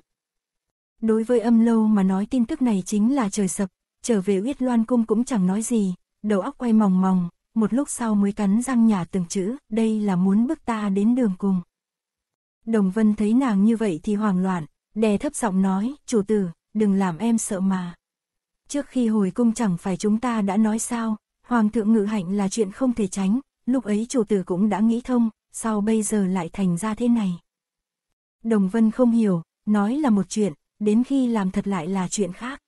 S1: Đối với âm lâu mà nói tin tức này chính là trời sập, trở về Uyết Loan Cung cũng chẳng nói gì, đầu óc quay mòng mòng, một lúc sau mới cắn răng nhả từng chữ, đây là muốn bước ta đến đường cùng. Đồng Vân thấy nàng như vậy thì hoảng loạn, đè thấp giọng nói, chủ tử, đừng làm em sợ mà. Trước khi hồi cung chẳng phải chúng ta đã nói sao, Hoàng thượng ngự hạnh là chuyện không thể tránh, lúc ấy chủ tử cũng đã nghĩ thông, sao bây giờ lại thành ra thế này? Đồng Vân không hiểu, nói là một chuyện, đến khi làm thật lại là chuyện khác.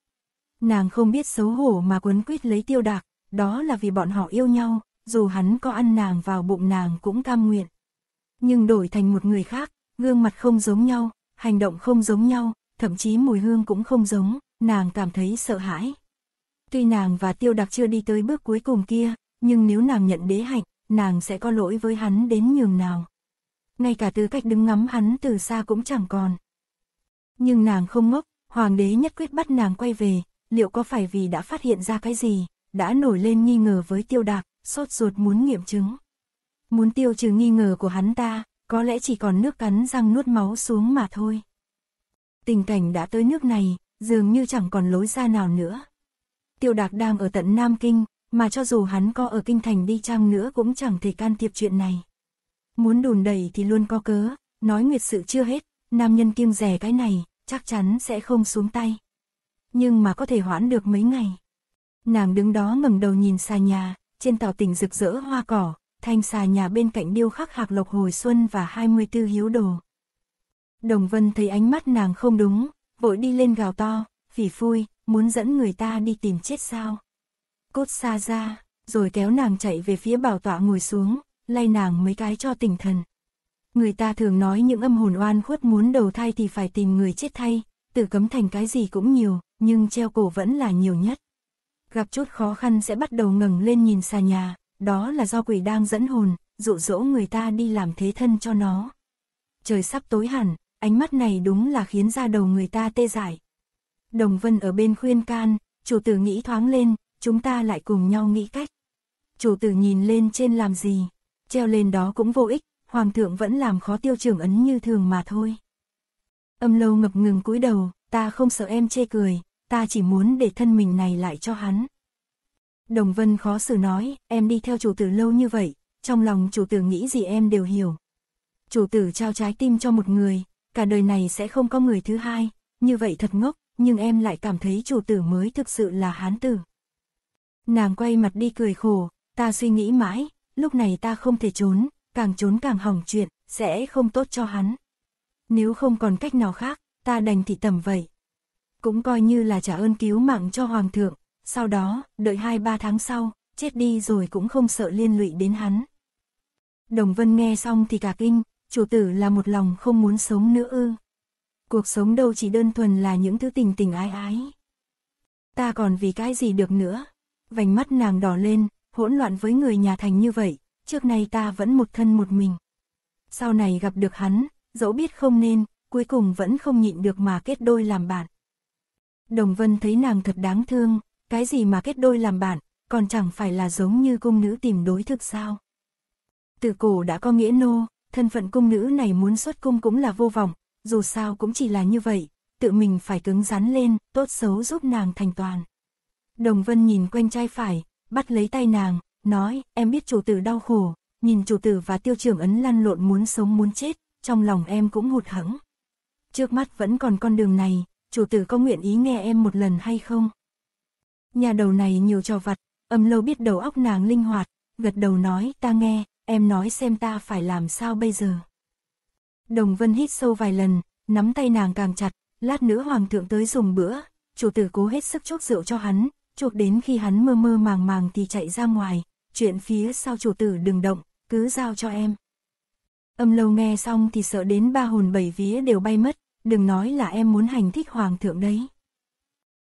S1: Nàng không biết xấu hổ mà quấn quýt lấy tiêu đạc, đó là vì bọn họ yêu nhau, dù hắn có ăn nàng vào bụng nàng cũng cam nguyện. Nhưng đổi thành một người khác, gương mặt không giống nhau, hành động không giống nhau, thậm chí mùi hương cũng không giống, nàng cảm thấy sợ hãi. Tuy nàng và tiêu đặc chưa đi tới bước cuối cùng kia, nhưng nếu nàng nhận đế hạnh, nàng sẽ có lỗi với hắn đến nhường nào. Ngay cả tư cách đứng ngắm hắn từ xa cũng chẳng còn. Nhưng nàng không ngốc, hoàng đế nhất quyết bắt nàng quay về, liệu có phải vì đã phát hiện ra cái gì, đã nổi lên nghi ngờ với tiêu đạc, sốt ruột muốn nghiệm chứng. Muốn tiêu trừ nghi ngờ của hắn ta, có lẽ chỉ còn nước cắn răng nuốt máu xuống mà thôi. Tình cảnh đã tới nước này, dường như chẳng còn lối ra nào nữa. Tiêu Đạc đang ở tận Nam Kinh, mà cho dù hắn có ở kinh thành đi chăng nữa cũng chẳng thể can thiệp chuyện này. Muốn đùn đẩy thì luôn có cớ, nói nguyệt sự chưa hết, nam nhân kiêng rẻ cái này, chắc chắn sẽ không xuống tay. Nhưng mà có thể hoãn được mấy ngày. Nàng đứng đó ngẩng đầu nhìn xà nhà, trên tàu tỉnh rực rỡ hoa cỏ, thanh xà nhà bên cạnh điêu khắc hạc lộc hồi xuân và 24 hiếu đồ. Đồng Vân thấy ánh mắt nàng không đúng, vội đi lên gào to, phỉ phui, muốn dẫn người ta đi tìm chết sao cốt xa ra, rồi kéo nàng chạy về phía bảo tọa ngồi xuống, lay nàng mấy cái cho tỉnh thần. Người ta thường nói những âm hồn oan khuất muốn đầu thai thì phải tìm người chết thay, tự cấm thành cái gì cũng nhiều, nhưng treo cổ vẫn là nhiều nhất. Gặp chút khó khăn sẽ bắt đầu ngẩng lên nhìn xa nhà, đó là do quỷ đang dẫn hồn, dụ dỗ người ta đi làm thế thân cho nó. Trời sắp tối hẳn, ánh mắt này đúng là khiến ra đầu người ta tê dại. Đồng Vân ở bên khuyên can, chủ tử nghĩ thoáng lên, chúng ta lại cùng nhau nghĩ cách. Chủ tử nhìn lên trên làm gì, treo lên đó cũng vô ích, hoàng thượng vẫn làm khó tiêu trưởng ấn như thường mà thôi. Âm lâu ngập ngừng cúi đầu, ta không sợ em chê cười, ta chỉ muốn để thân mình này lại cho hắn. Đồng Vân khó xử nói, em đi theo chủ tử lâu như vậy, trong lòng chủ tử nghĩ gì em đều hiểu. Chủ tử trao trái tim cho một người, cả đời này sẽ không có người thứ hai, như vậy thật ngốc, nhưng em lại cảm thấy chủ tử mới thực sự là hán tử. Nàng quay mặt đi cười khổ, ta suy nghĩ mãi, lúc này ta không thể trốn, càng trốn càng hỏng chuyện, sẽ không tốt cho hắn. Nếu không còn cách nào khác, ta đành thị tầm vậy. Cũng coi như là trả ơn cứu mạng cho hoàng thượng, sau đó, đợi hai ba tháng sau, chết đi rồi cũng không sợ liên lụy đến hắn. Đồng Vân nghe xong thì cả kinh, chủ tử là một lòng không muốn sống nữa ư. Cuộc sống đâu chỉ đơn thuần là những thứ tình tình ái ái. Ta còn vì cái gì được nữa vành mắt nàng đỏ lên, hỗn loạn với người nhà thành như vậy, trước nay ta vẫn một thân một mình. Sau này gặp được hắn, dẫu biết không nên, cuối cùng vẫn không nhịn được mà kết đôi làm bạn. Đồng Vân thấy nàng thật đáng thương, cái gì mà kết đôi làm bạn, còn chẳng phải là giống như cung nữ tìm đối thực sao. Từ cổ đã có nghĩa nô, thân phận cung nữ này muốn xuất cung cũng là vô vọng, dù sao cũng chỉ là như vậy, tự mình phải cứng rắn lên, tốt xấu giúp nàng thành toàn. Đồng Vân nhìn quanh trai phải, bắt lấy tay nàng, nói, em biết chủ tử đau khổ, nhìn chủ tử và tiêu trưởng ấn lăn lộn muốn sống muốn chết, trong lòng em cũng hụt hẫng. Trước mắt vẫn còn con đường này, chủ tử có nguyện ý nghe em một lần hay không? Nhà đầu này nhiều trò vặt, âm lâu biết đầu óc nàng linh hoạt, gật đầu nói, ta nghe, em nói xem ta phải làm sao bây giờ. Đồng Vân hít sâu vài lần, nắm tay nàng càng chặt, lát nữa hoàng thượng tới dùng bữa, chủ tử cố hết sức chốt rượu cho hắn, chuộc đến khi hắn mơ mơ màng màng thì chạy ra ngoài, chuyện phía sau chủ tử đừng động, cứ giao cho em. Âm lâu nghe xong thì sợ đến ba hồn bảy vía đều bay mất, đừng nói là em muốn hành thích hoàng thượng đấy.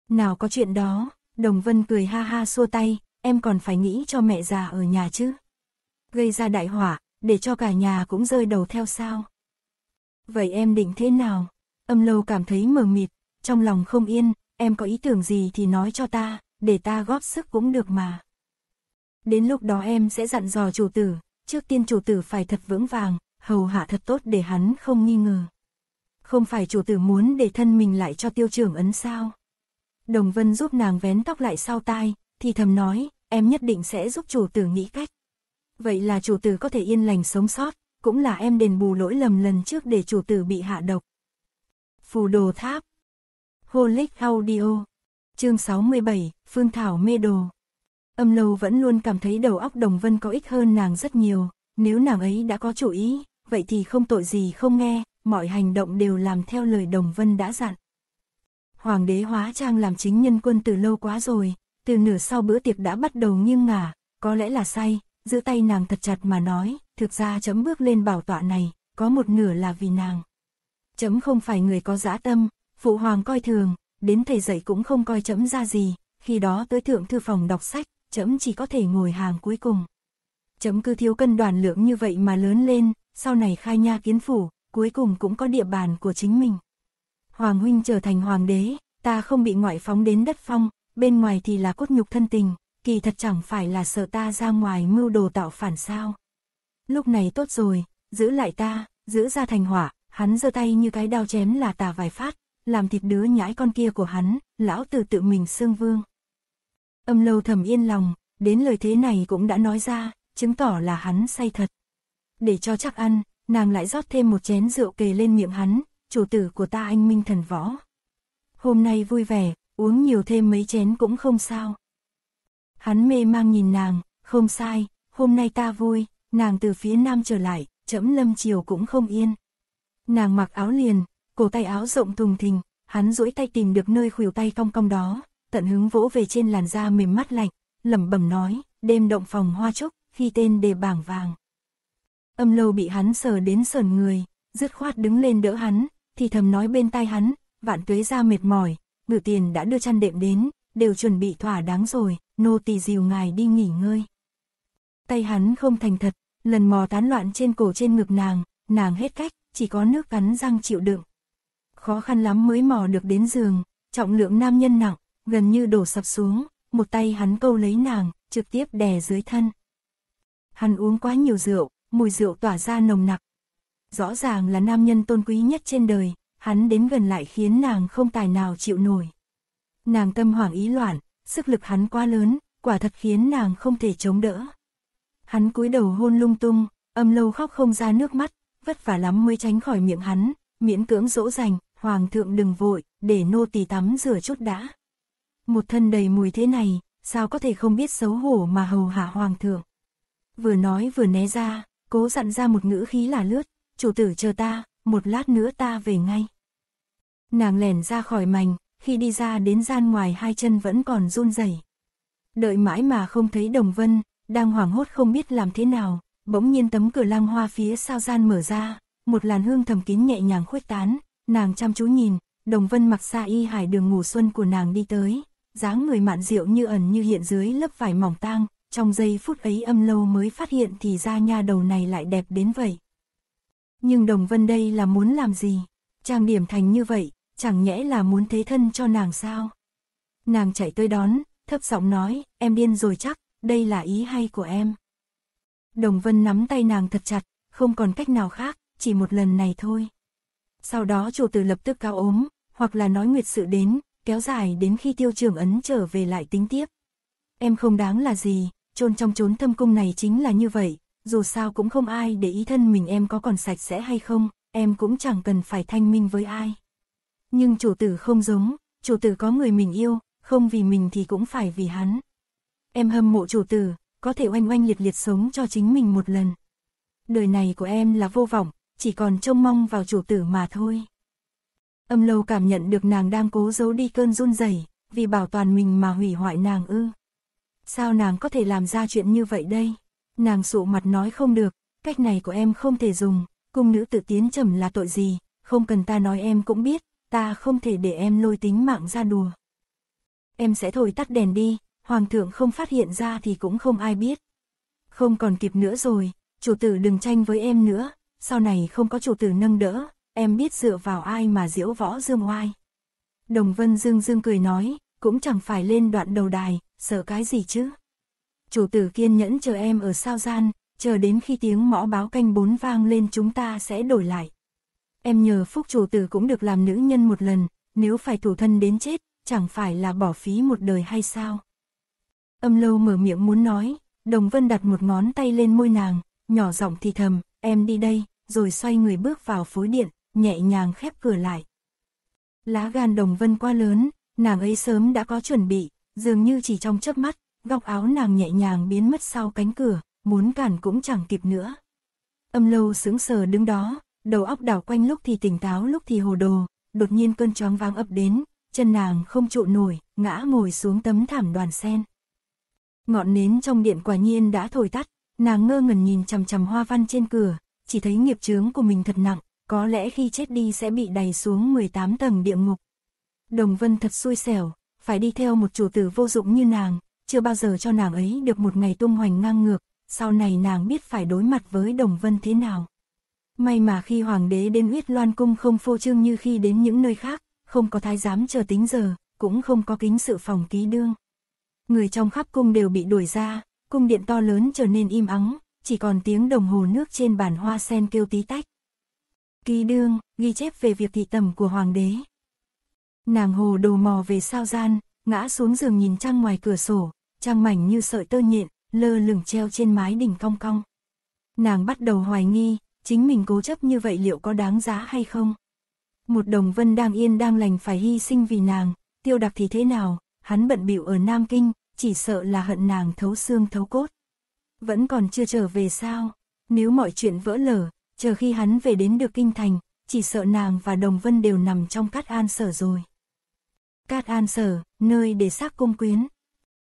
S1: Nào có chuyện đó, Đồng Vân cười ha ha xua tay, em còn phải nghĩ cho mẹ già ở nhà chứ. Gây ra đại hỏa, để cho cả nhà cũng rơi đầu theo sao. Vậy em định thế nào? Âm lâu cảm thấy mờ mịt, trong lòng không yên, em có ý tưởng gì thì nói cho ta, để ta góp sức cũng được mà. Đến lúc đó em sẽ dặn dò chủ tử, trước tiên chủ tử phải thật vững vàng, hầu hạ thật tốt để hắn không nghi ngờ. Không phải chủ tử muốn để thân mình lại cho tiêu trưởng ấn sao. Đồng Vân giúp nàng vén tóc lại sau tai, thì thầm nói, em nhất định sẽ giúp chủ tử nghĩ cách. Vậy là chủ tử có thể yên lành sống sót, cũng là em đền bù lỗi lầm lần trước để chủ tử bị hạ độc. Phù đồ tháp Holic Audio Chương 67, Phương Thảo mê đồ. Âm lâu vẫn luôn cảm thấy đầu óc Đồng Vân có ích hơn nàng rất nhiều, nếu nàng ấy đã có chủ ý, vậy thì không tội gì không nghe, mọi hành động đều làm theo lời Đồng Vân đã dặn. Hoàng đế hóa trang làm chính nhân quân từ lâu quá rồi, từ nửa sau bữa tiệc đã bắt đầu nghiêng ngả, có lẽ là say, giữ tay nàng thật chặt mà nói, thực ra chấm bước lên bảo tọa này, có một nửa là vì nàng. Chấm không phải người có dã tâm, phụ hoàng coi thường, đến thầy dạy cũng không coi chấm ra gì, khi đó tới thượng thư phòng đọc sách, chấm chỉ có thể ngồi hàng cuối cùng. Chấm cứ thiếu cân đoàn lượng như vậy mà lớn lên, sau này khai nha kiến phủ, cuối cùng cũng có địa bàn của chính mình. Hoàng huynh trở thành hoàng đế, ta không bị ngoại phóng đến đất phong, bên ngoài thì là cốt nhục thân tình, kỳ thật chẳng phải là sợ ta ra ngoài mưu đồ tạo phản sao. Lúc này tốt rồi, giữ lại ta, giữ ra thành hỏa, hắn giơ tay như cái đao chém là tà vài phát, làm thịt đứa nhãi con kia của hắn, lão tử tự mình xương vương. Âm lâu thầm yên lòng, đến lời thế này cũng đã nói ra, chứng tỏ là hắn say thật. Để cho chắc ăn, nàng lại rót thêm một chén rượu kề lên miệng hắn, chủ tử của ta anh minh thần võ. Hôm nay vui vẻ, uống nhiều thêm mấy chén cũng không sao. Hắn mê mang nhìn nàng, không sai, hôm nay ta vui, nàng từ phía nam trở lại, chẫm lâm chiều cũng không yên. Nàng mặc áo liền, cổ tay áo rộng thùng thình, hắn duỗi tay tìm được nơi khuỷu tay cong cong đó, tận hứng vỗ về trên làn da mềm mắt lạnh, lẩm bẩm nói, đêm động phòng hoa trúc, khi tên đề bảng vàng. Âm lâu bị hắn sờ đến sờn người, dứt khoát đứng lên đỡ hắn, thì thầm nói bên tai hắn, vạn tuế ra mệt mỏi, bữa tiền đã đưa chăn đệm đến, đều chuẩn bị thỏa đáng rồi, nô tỳ dìu ngài đi nghỉ ngơi. Tay hắn không thành thật, lần mò tán loạn trên cổ trên ngực nàng, nàng hết cách, chỉ có nước cắn răng chịu đựng khó khăn lắm mới mò được đến giường, trọng lượng nam nhân nặng, gần như đổ sập xuống, một tay hắn câu lấy nàng, trực tiếp đè dưới thân. Hắn uống quá nhiều rượu, mùi rượu tỏa ra nồng nặc. Rõ ràng là nam nhân tôn quý nhất trên đời, hắn đến gần lại khiến nàng không tài nào chịu nổi. Nàng tâm hoảng ý loạn, sức lực hắn quá lớn, quả thật khiến nàng không thể chống đỡ. Hắn cúi đầu hôn lung tung, âm lâu khóc không ra nước mắt, vất vả lắm mới tránh khỏi miệng hắn, miễn cưỡng dỗ dành, Hoàng thượng đừng vội, để nô tỳ tắm rửa chút đã. Một thân đầy mùi thế này, sao có thể không biết xấu hổ mà hầu hạ Hoàng thượng. Vừa nói vừa né ra, cố dặn ra một ngữ khí là lướt, chủ tử chờ ta, một lát nữa ta về ngay. Nàng lẻn ra khỏi mành, khi đi ra đến gian ngoài hai chân vẫn còn run rẩy. Đợi mãi mà không thấy đồng vân, đang hoảng hốt không biết làm thế nào, bỗng nhiên tấm cửa lang hoa phía sau gian mở ra, một làn hương thầm kín nhẹ nhàng khuếch tán, nàng chăm chú nhìn, đồng vân mặc xa y hải đường ngủ xuân của nàng đi tới, dáng người mạn rượu như ẩn như hiện dưới lớp vải mỏng tang, trong giây phút ấy âm lâu mới phát hiện thì ra nha đầu này lại đẹp đến vậy. Nhưng đồng vân đây là muốn làm gì? Trang điểm thành như vậy, chẳng nhẽ là muốn thế thân cho nàng sao? Nàng chạy tới đón, thấp giọng nói, em điên rồi chắc, đây là ý hay của em. Đồng vân nắm tay nàng thật chặt, không còn cách nào khác, chỉ một lần này thôi. Sau đó chủ tử lập tức cao ốm, hoặc là nói nguyệt sự đến, kéo dài đến khi tiêu trường ấn trở về lại tính tiếp. Em không đáng là gì, chôn trong chốn thâm cung này chính là như vậy, dù sao cũng không ai để ý thân mình em có còn sạch sẽ hay không, em cũng chẳng cần phải thanh minh với ai. Nhưng chủ tử không giống, chủ tử có người mình yêu, không vì mình thì cũng phải vì hắn. Em hâm mộ chủ tử, có thể oanh oanh liệt liệt sống cho chính mình một lần. Đời này của em là vô vọng, chỉ còn trông mong vào chủ tử mà thôi. Âm lâu cảm nhận được nàng đang cố giấu đi cơn run rẩy, vì bảo toàn mình mà hủy hoại nàng ư. Sao nàng có thể làm ra chuyện như vậy đây? Nàng sụ mặt nói không được, cách này của em không thể dùng, cung nữ tự tiến trầm là tội gì, không cần ta nói em cũng biết, ta không thể để em lôi tính mạng ra đùa. Em sẽ thổi tắt đèn đi, hoàng thượng không phát hiện ra thì cũng không ai biết. Không còn kịp nữa rồi, chủ tử đừng tranh với em nữa, sau này không có chủ tử nâng đỡ, em biết dựa vào ai mà diễu võ dương oai. Đồng Vân Dương Dương cười nói, cũng chẳng phải lên đoạn đầu đài, sợ cái gì chứ. Chủ tử kiên nhẫn chờ em ở sao gian, chờ đến khi tiếng mõ báo canh bốn vang lên chúng ta sẽ đổi lại. Em nhờ phúc chủ tử cũng được làm nữ nhân một lần, nếu phải thủ thân đến chết, chẳng phải là bỏ phí một đời hay sao. Âm lâu mở miệng muốn nói, Đồng Vân đặt một ngón tay lên môi nàng, nhỏ giọng thì thầm, em đi đây, rồi xoay người bước vào phối điện, nhẹ nhàng khép cửa lại. Lá gan đồng vân quá lớn, nàng ấy sớm đã có chuẩn bị, dường như chỉ trong chớp mắt, góc áo nàng nhẹ nhàng biến mất sau cánh cửa, muốn cản cũng chẳng kịp nữa. Âm lâu sững sờ đứng đó, đầu óc đảo quanh lúc thì tỉnh táo lúc thì hồ đồ, đột nhiên cơn choáng váng ập đến, chân nàng không trụ nổi, ngã ngồi xuống tấm thảm đoàn sen. Ngọn nến trong điện quả nhiên đã thổi tắt, nàng ngơ ngẩn nhìn chằm chằm hoa văn trên cửa, chỉ thấy nghiệp chướng của mình thật nặng, có lẽ khi chết đi sẽ bị đày xuống 18 tầng địa ngục. Đồng Vân thật xui xẻo, phải đi theo một chủ tử vô dụng như nàng, chưa bao giờ cho nàng ấy được một ngày tung hoành ngang ngược, sau này nàng biết phải đối mặt với Đồng Vân thế nào. May mà khi hoàng đế đến huyết loan cung không phô trương như khi đến những nơi khác, không có thái giám chờ tính giờ, cũng không có kính sự phòng ký đương. Người trong khắp cung đều bị đuổi ra, cung điện to lớn trở nên im ắng, chỉ còn tiếng đồng hồ nước trên bàn hoa sen kêu tí tách. Kỳ đương, ghi chép về việc thị tầm của hoàng đế. Nàng hồ đồ mò về sao gian, ngã xuống giường nhìn trăng ngoài cửa sổ, trăng mảnh như sợi tơ nhện, lơ lửng treo trên mái đỉnh cong cong. Nàng bắt đầu hoài nghi, chính mình cố chấp như vậy liệu có đáng giá hay không? Một đồng vân đang yên đang lành phải hy sinh vì nàng, tiêu đặc thì thế nào, hắn bận bịu ở Nam Kinh, chỉ sợ là hận nàng thấu xương thấu cốt. Vẫn còn chưa trở về sao? Nếu mọi chuyện vỡ lở, chờ khi hắn về đến được kinh thành, chỉ sợ nàng và Đồng Vân đều nằm trong cát an sở rồi. Cát an sở, nơi để xác cung quyến.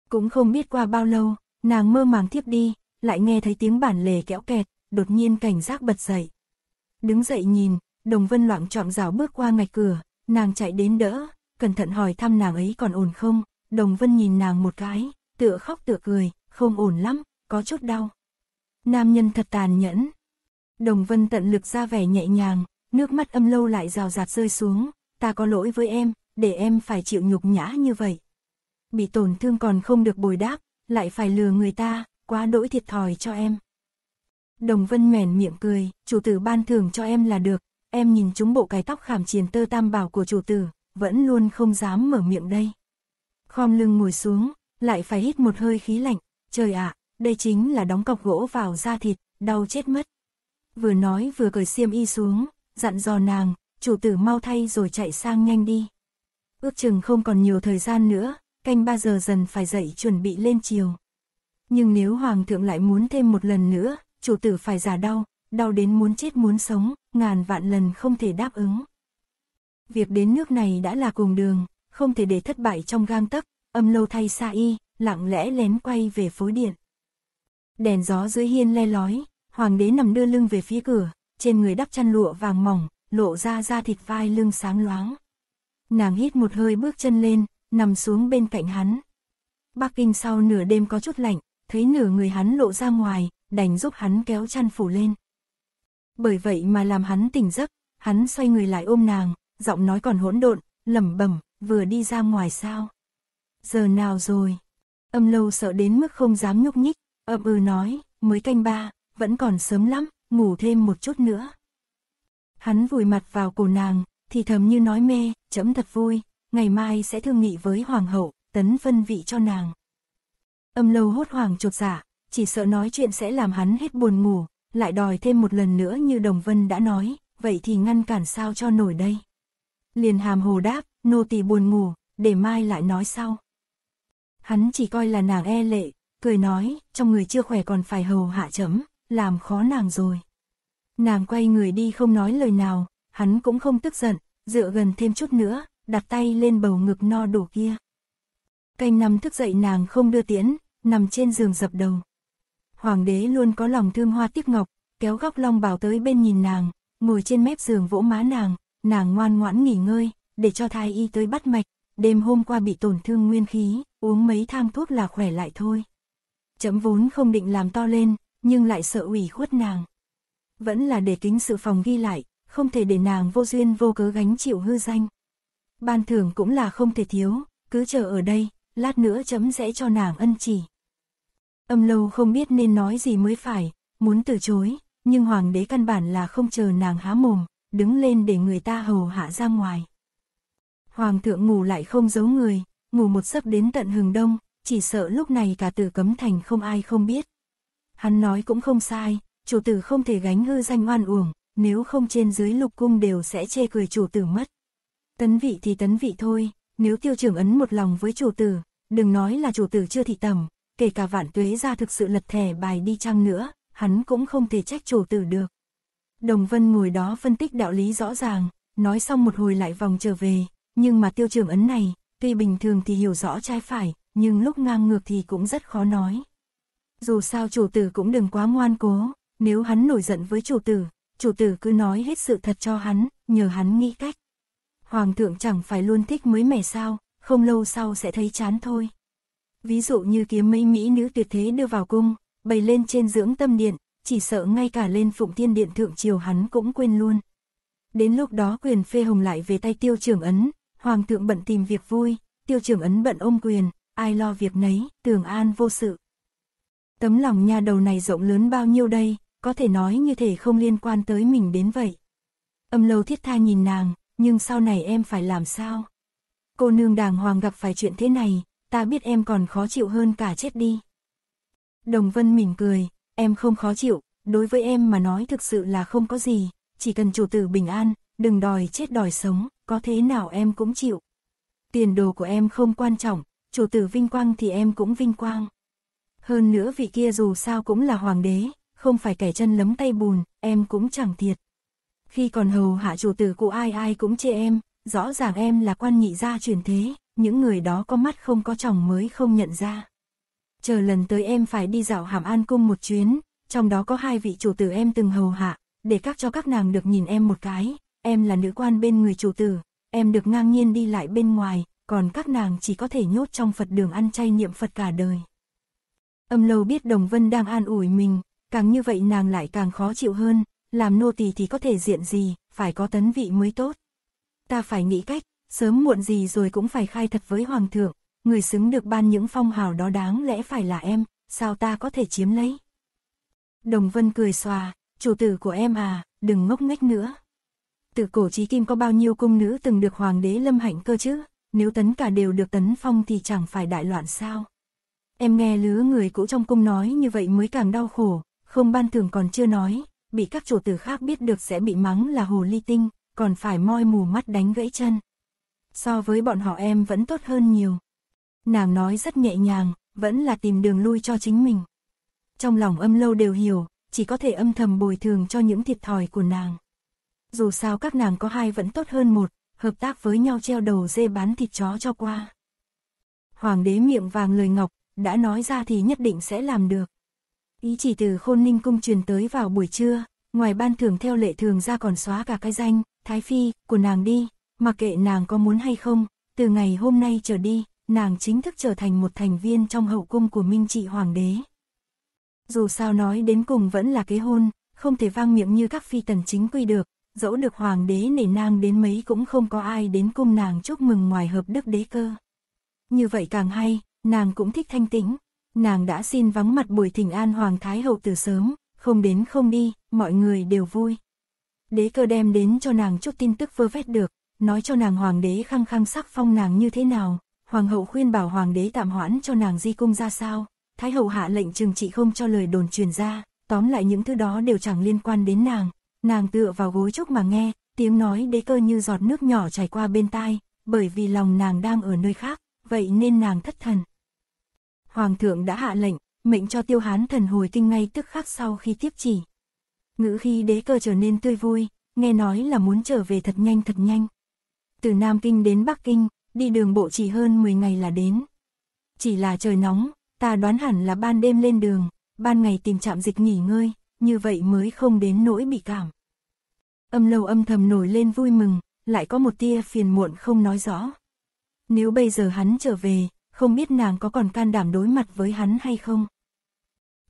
S1: Cũng không biết qua bao lâu, nàng mơ màng thiếp đi, lại nghe thấy tiếng bản lề kéo kẹt, đột nhiên cảnh giác bật dậy. Đứng dậy nhìn, Đồng Vân loạn trọng rào bước qua ngạch cửa, nàng chạy đến đỡ, cẩn thận hỏi thăm nàng ấy còn ổn không, Đồng Vân nhìn nàng một cái, tựa khóc tựa cười, không ổn lắm, có chút đau. Nam nhân thật tàn nhẫn. Đồng Vân tận lực ra vẻ nhẹ nhàng, nước mắt âm lâu lại rào rạt rơi xuống, ta có lỗi với em, để em phải chịu nhục nhã như vậy. Bị tổn thương còn không được bồi đáp, lại phải lừa người ta, quá đỗi thiệt thòi cho em. Đồng Vân mẻn miệng cười, chủ tử ban thưởng cho em là được, em nhìn chúng bộ cái tóc khảm triền tơ tam bảo của chủ tử, vẫn luôn không dám mở miệng đây. Khom lưng ngồi xuống, lại phải hít một hơi khí lạnh, trời ạ, đây chính là đóng cọc gỗ vào da thịt, đau chết mất. Vừa nói vừa cởi xiêm y xuống, dặn dò nàng, chủ tử mau thay rồi chạy sang nhanh đi. Ước chừng không còn nhiều thời gian nữa, canh ba giờ dần phải dậy chuẩn bị lên chiều. Nhưng nếu hoàng thượng lại muốn thêm một lần nữa, chủ tử phải giả đau, đau đến muốn chết muốn sống, ngàn vạn lần không thể đáp ứng. Việc đến nước này đã là cùng đường, không thể để thất bại trong gang tấc, âm lâu thay xa y, lặng lẽ lén quay về phối điện đèn gió dưới hiên le lói, hoàng đế nằm đưa lưng về phía cửa, trên người đắp chăn lụa vàng mỏng, lộ ra da thịt vai lưng sáng loáng. Nàng hít một hơi bước chân lên, nằm xuống bên cạnh hắn. Bắc Kinh sau nửa đêm có chút lạnh, thấy nửa người hắn lộ ra ngoài, đành giúp hắn kéo chăn phủ lên. Bởi vậy mà làm hắn tỉnh giấc, hắn xoay người lại ôm nàng, giọng nói còn hỗn độn, lẩm bẩm, vừa đi ra ngoài sao. Giờ nào rồi? Âm lâu sợ đến mức không dám nhúc nhích, Âm ư nói, mới canh ba, vẫn còn sớm lắm, ngủ thêm một chút nữa. Hắn vùi mặt vào cổ nàng, thì thầm như nói mê, chấm thật vui, ngày mai sẽ thương nghị với hoàng hậu, tấn phân vị cho nàng. Âm lâu hốt hoàng trột giả, dạ, chỉ sợ nói chuyện sẽ làm hắn hết buồn ngủ, lại đòi thêm một lần nữa như Đồng Vân đã nói, vậy thì ngăn cản sao cho nổi đây. Liền hàm hồ đáp, nô tỳ buồn ngủ, để mai lại nói sau. Hắn chỉ coi là nàng e lệ, cười nói, trong người chưa khỏe còn phải hầu hạ chấm, làm khó nàng rồi. Nàng quay người đi không nói lời nào, hắn cũng không tức giận, dựa gần thêm chút nữa, đặt tay lên bầu ngực no đủ kia. Canh năm thức dậy nàng không đưa tiễn, nằm trên giường dập đầu. Hoàng đế luôn có lòng thương hoa tiếc ngọc, kéo góc long bào tới bên nhìn nàng, ngồi trên mép giường vỗ má nàng, nàng ngoan ngoãn nghỉ ngơi, để cho thái y tới bắt mạch, đêm hôm qua bị tổn thương nguyên khí, uống mấy thang thuốc là khỏe lại thôi. Chấm vốn không định làm to lên, nhưng lại sợ ủy khuất nàng. Vẫn là để kính sự phòng ghi lại, không thể để nàng vô duyên vô cớ gánh chịu hư danh. Ban thưởng cũng là không thể thiếu, cứ chờ ở đây, lát nữa chấm sẽ cho nàng ân chỉ. Âm lâu không biết nên nói gì mới phải, muốn từ chối, nhưng hoàng đế căn bản là không chờ nàng há mồm, đứng lên để người ta hầu hạ ra ngoài. Hoàng thượng ngủ lại không giấu người, ngủ một giấc đến tận hừng đông, chỉ sợ lúc này cả tử cấm thành không ai không biết. Hắn nói cũng không sai, chủ tử không thể gánh hư danh oan uổng, nếu không trên dưới lục cung đều sẽ chê cười chủ tử mất. Tấn vị thì tấn vị thôi, nếu tiêu trưởng ấn một lòng với chủ tử, đừng nói là chủ tử chưa thị tầm, kể cả vạn tuế ra thực sự lật thẻ bài đi chăng nữa, hắn cũng không thể trách chủ tử được. Đồng Vân ngồi đó phân tích đạo lý rõ ràng, nói xong một hồi lại vòng trở về, nhưng mà tiêu trưởng ấn này, tuy bình thường thì hiểu rõ trái phải, nhưng lúc ngang ngược thì cũng rất khó nói. Dù sao chủ tử cũng đừng quá ngoan cố, nếu hắn nổi giận với chủ tử, chủ tử cứ nói hết sự thật cho hắn, nhờ hắn nghĩ cách. Hoàng thượng chẳng phải luôn thích mới mẻ sao, không lâu sau sẽ thấy chán thôi. Ví dụ như kiếm mấy mỹ nữ tuyệt thế đưa vào cung, bày lên trên dưỡng tâm điện, chỉ sợ ngay cả lên phụng thiên điện thượng triều hắn cũng quên luôn. Đến lúc đó quyền phê hồng lại về tay tiêu trưởng ấn, hoàng thượng bận tìm việc vui, tiêu trưởng ấn bận ôm quyền, ai lo việc nấy, tưởng an vô sự. Tấm lòng nhà đầu này rộng lớn bao nhiêu đây, có thể nói như thể không liên quan tới mình đến vậy. Âm lâu thiết tha nhìn nàng, nhưng sau này em phải làm sao? Cô nương đàng hoàng gặp phải chuyện thế này, ta biết em còn khó chịu hơn cả chết đi. Đồng Vân mỉm cười, em không khó chịu, đối với em mà nói thực sự là không có gì, chỉ cần chủ tử bình an, đừng đòi chết đòi sống, có thế nào em cũng chịu. Tiền đồ của em không quan trọng, chủ tử vinh quang thì em cũng vinh quang. Hơn nữa vị kia dù sao cũng là hoàng đế, không phải kẻ chân lấm tay bùn, em cũng chẳng thiệt. Khi còn hầu hạ chủ tử cụ ai ai cũng chê em, rõ ràng em là quan nhị gia truyền thế, những người đó có mắt không có chồng mới không nhận ra. Chờ lần tới em phải đi dạo hàm an cung một chuyến, trong đó có hai vị chủ tử em từng hầu hạ, để các cho các nàng được nhìn em một cái, em là nữ quan bên người chủ tử, em được ngang nhiên đi lại bên ngoài, còn các nàng chỉ có thể nhốt trong Phật đường ăn chay niệm Phật cả đời. Âm lâu biết Đồng Vân đang an ủi mình, càng như vậy nàng lại càng khó chịu hơn, làm nô tỳ thì có thể diện gì, phải có tấn vị mới tốt. Ta phải nghĩ cách, sớm muộn gì rồi cũng phải khai thật với Hoàng thượng, người xứng được ban những phong hào đó đáng lẽ phải là em, sao ta có thể chiếm lấy. Đồng Vân cười xòa, chủ tử của em à, đừng ngốc nghếch nữa. Từ cổ trí kim có bao nhiêu cung nữ từng được Hoàng đế lâm hạnh cơ chứ, nếu tấn cả đều được tấn phong thì chẳng phải đại loạn sao. Em nghe lứa người cũ trong cung nói như vậy mới càng đau khổ, không ban thường còn chưa nói, bị các chủ tử khác biết được sẽ bị mắng là hồ ly tinh, còn phải moi mù mắt đánh gãy chân. So với bọn họ em vẫn tốt hơn nhiều. Nàng nói rất nhẹ nhàng, vẫn là tìm đường lui cho chính mình. Trong lòng âm lâu đều hiểu, chỉ có thể âm thầm bồi thường cho những thiệt thòi của nàng. Dù sao các nàng có hai vẫn tốt hơn một, hợp tác với nhau treo đầu dê bán thịt chó cho qua. Hoàng đế miệng vàng lời ngọc, đã nói ra thì nhất định sẽ làm được. Ý chỉ từ khôn ninh cung truyền tới vào buổi trưa, ngoài ban thưởng theo lệ thường ra còn xóa cả cái danh, thái phi, của nàng đi, mặc kệ nàng có muốn hay không, từ ngày hôm nay trở đi, nàng chính thức trở thành một thành viên trong hậu cung của Minh Trị Hoàng đế. Dù sao nói đến cùng vẫn là cái hôn, không thể vang miệng như các phi tần chính quy được, dẫu được hoàng đế nể nang đến mấy cũng không có ai đến cung nàng chúc mừng ngoài hợp đức đế cơ. Như vậy càng hay, nàng cũng thích thanh tĩnh, nàng đã xin vắng mặt buổi thỉnh an hoàng thái hậu từ sớm, không đến không đi, mọi người đều vui. Đế cơ đem đến cho nàng chút tin tức vơ vét được, nói cho nàng hoàng đế khăng khăng sắc phong nàng như thế nào, hoàng hậu khuyên bảo hoàng đế tạm hoãn cho nàng di cung ra sao, thái hậu hạ lệnh trừng trị không cho lời đồn truyền ra, tóm lại những thứ đó đều chẳng liên quan đến nàng, Nàng tựa vào gối trúc mà nghe, tiếng nói đế cơ như giọt nước nhỏ chảy qua bên tai, bởi vì lòng nàng đang ở nơi khác, vậy nên nàng thất thần. Hoàng thượng đã hạ lệnh, mệnh cho tiêu hán thần hồi kinh ngay tức khắc sau khi tiếp chỉ. Ngữ khi đế cơ trở nên tươi vui, nghe nói là muốn trở về thật nhanh thật nhanh. Từ Nam Kinh đến Bắc Kinh, đi đường bộ chỉ hơn 10 ngày là đến. Chỉ là trời nóng, ta đoán hẳn là ban đêm lên đường, ban ngày tìm trạm dịch nghỉ ngơi, như vậy mới không đến nỗi bị cảm. Âm lâu âm thầm nổi lên vui mừng, lại có một tia phiền muộn không nói rõ. Nếu bây giờ hắn trở về, không biết nàng có còn can đảm đối mặt với hắn hay không.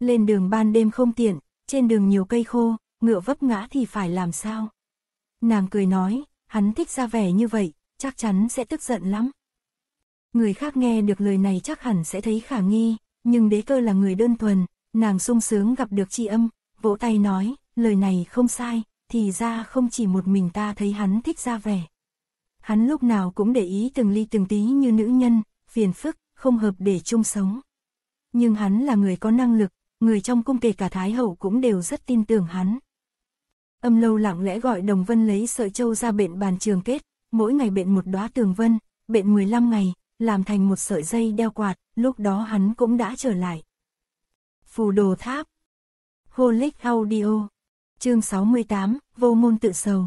S1: Lên đường ban đêm không tiện, trên đường nhiều cây khô, ngựa vấp ngã thì phải làm sao? Nàng cười nói, hắn thích ra vẻ như vậy, chắc chắn sẽ tức giận lắm. Người khác nghe được lời này chắc hẳn sẽ thấy khả nghi, nhưng đế cơ là người đơn thuần, nàng sung sướng gặp được tri âm, vỗ tay nói, lời này không sai, thì ra không chỉ một mình ta thấy hắn thích ra vẻ. Hắn lúc nào cũng để ý từng ly từng tí như nữ nhân, phiền phức, không hợp để chung sống. Nhưng hắn là người có năng lực, người trong cung kể cả Thái Hậu cũng đều rất tin tưởng hắn. Âm lâu lặng lẽ gọi Đồng Vân lấy sợi châu ra bệnh bàn trường kết, mỗi ngày bệnh một đóa tường vân, bệnh 15 ngày, làm thành một sợi dây đeo quạt, lúc đó hắn cũng đã trở lại. Phù đồ tháp, Holic Audio. Chương 68, vô môn tự sầu.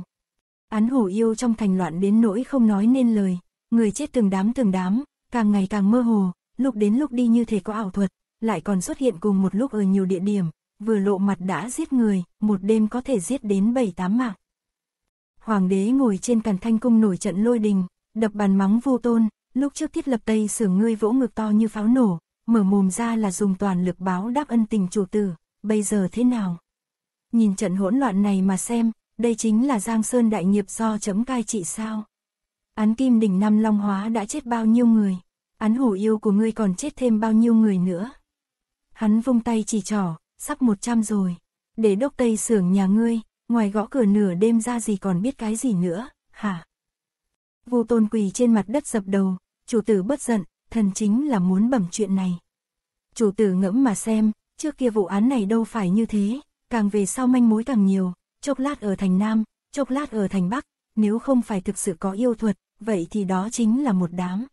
S1: Án hủ yêu trong thành loạn đến nỗi không nói nên lời, người chết từng đám từng đám, càng ngày càng mơ hồ, lúc đến lúc đi như thể có ảo thuật, lại còn xuất hiện cùng một lúc ở nhiều địa điểm, vừa lộ mặt đã giết người, một đêm có thể giết đến 7 tám mạng. Hoàng đế ngồi trên càn thanh cung nổi trận lôi đình, đập bàn mắng vô tôn, lúc trước thiết lập tây sửa ngươi vỗ ngực to như pháo nổ, mở mồm ra là dùng toàn lực báo đáp ân tình chủ tử, bây giờ thế nào? Nhìn trận hỗn loạn này mà xem, đây chính là Giang Sơn đại nghiệp do chấm cai trị sao? Án Kim Đỉnh năm Long Hóa đã chết bao nhiêu người? Án hủ yêu của ngươi còn chết thêm bao nhiêu người nữa? Hắn vung tay chỉ trỏ, sắp 100 rồi. Để đốc tây xưởng nhà ngươi, ngoài gõ cửa nửa đêm ra gì còn biết cái gì nữa, hả? Vu tôn quỳ trên mặt đất dập đầu, chủ tử bất giận, thần chính là muốn bẩm chuyện này. Chủ tử ngẫm mà xem, trước kia vụ án này đâu phải như thế, càng về sau manh mối càng nhiều, chốc lát ở thành Nam, chốc lát ở thành Bắc, nếu không phải thực sự có yêu thuật, vậy thì đó chính là một đám.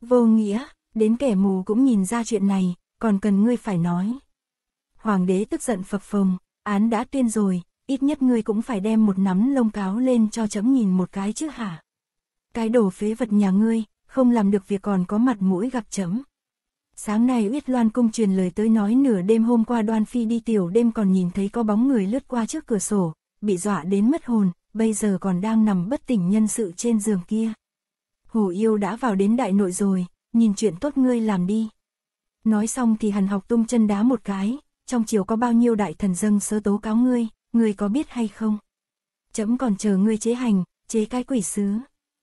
S1: Vô nghĩa, đến kẻ mù cũng nhìn ra chuyện này, còn cần ngươi phải nói. Hoàng đế tức giận phập phồng, án đã tuyên rồi, ít nhất ngươi cũng phải đem một nắm lông cáo lên cho chấm nhìn một cái chứ hả? Cái đồ phế vật nhà ngươi, không làm được việc còn có mặt mũi gặp chấm. Sáng nay Uyết Loan Cung truyền lời tới nói nửa đêm hôm qua Đoan Phi đi tiểu đêm còn nhìn thấy có bóng người lướt qua trước cửa sổ, bị dọa đến mất hồn, bây giờ còn đang nằm bất tỉnh nhân sự trên giường kia. Hồ Yêu đã vào đến đại nội rồi, nhìn chuyện tốt ngươi làm đi. Nói xong thì hằn học tung chân đá một cái, trong chiều có bao nhiêu đại thần dâng sớ tố cáo ngươi, ngươi có biết hay không? trẫm còn chờ ngươi chế hành, chế cái quỷ sứ.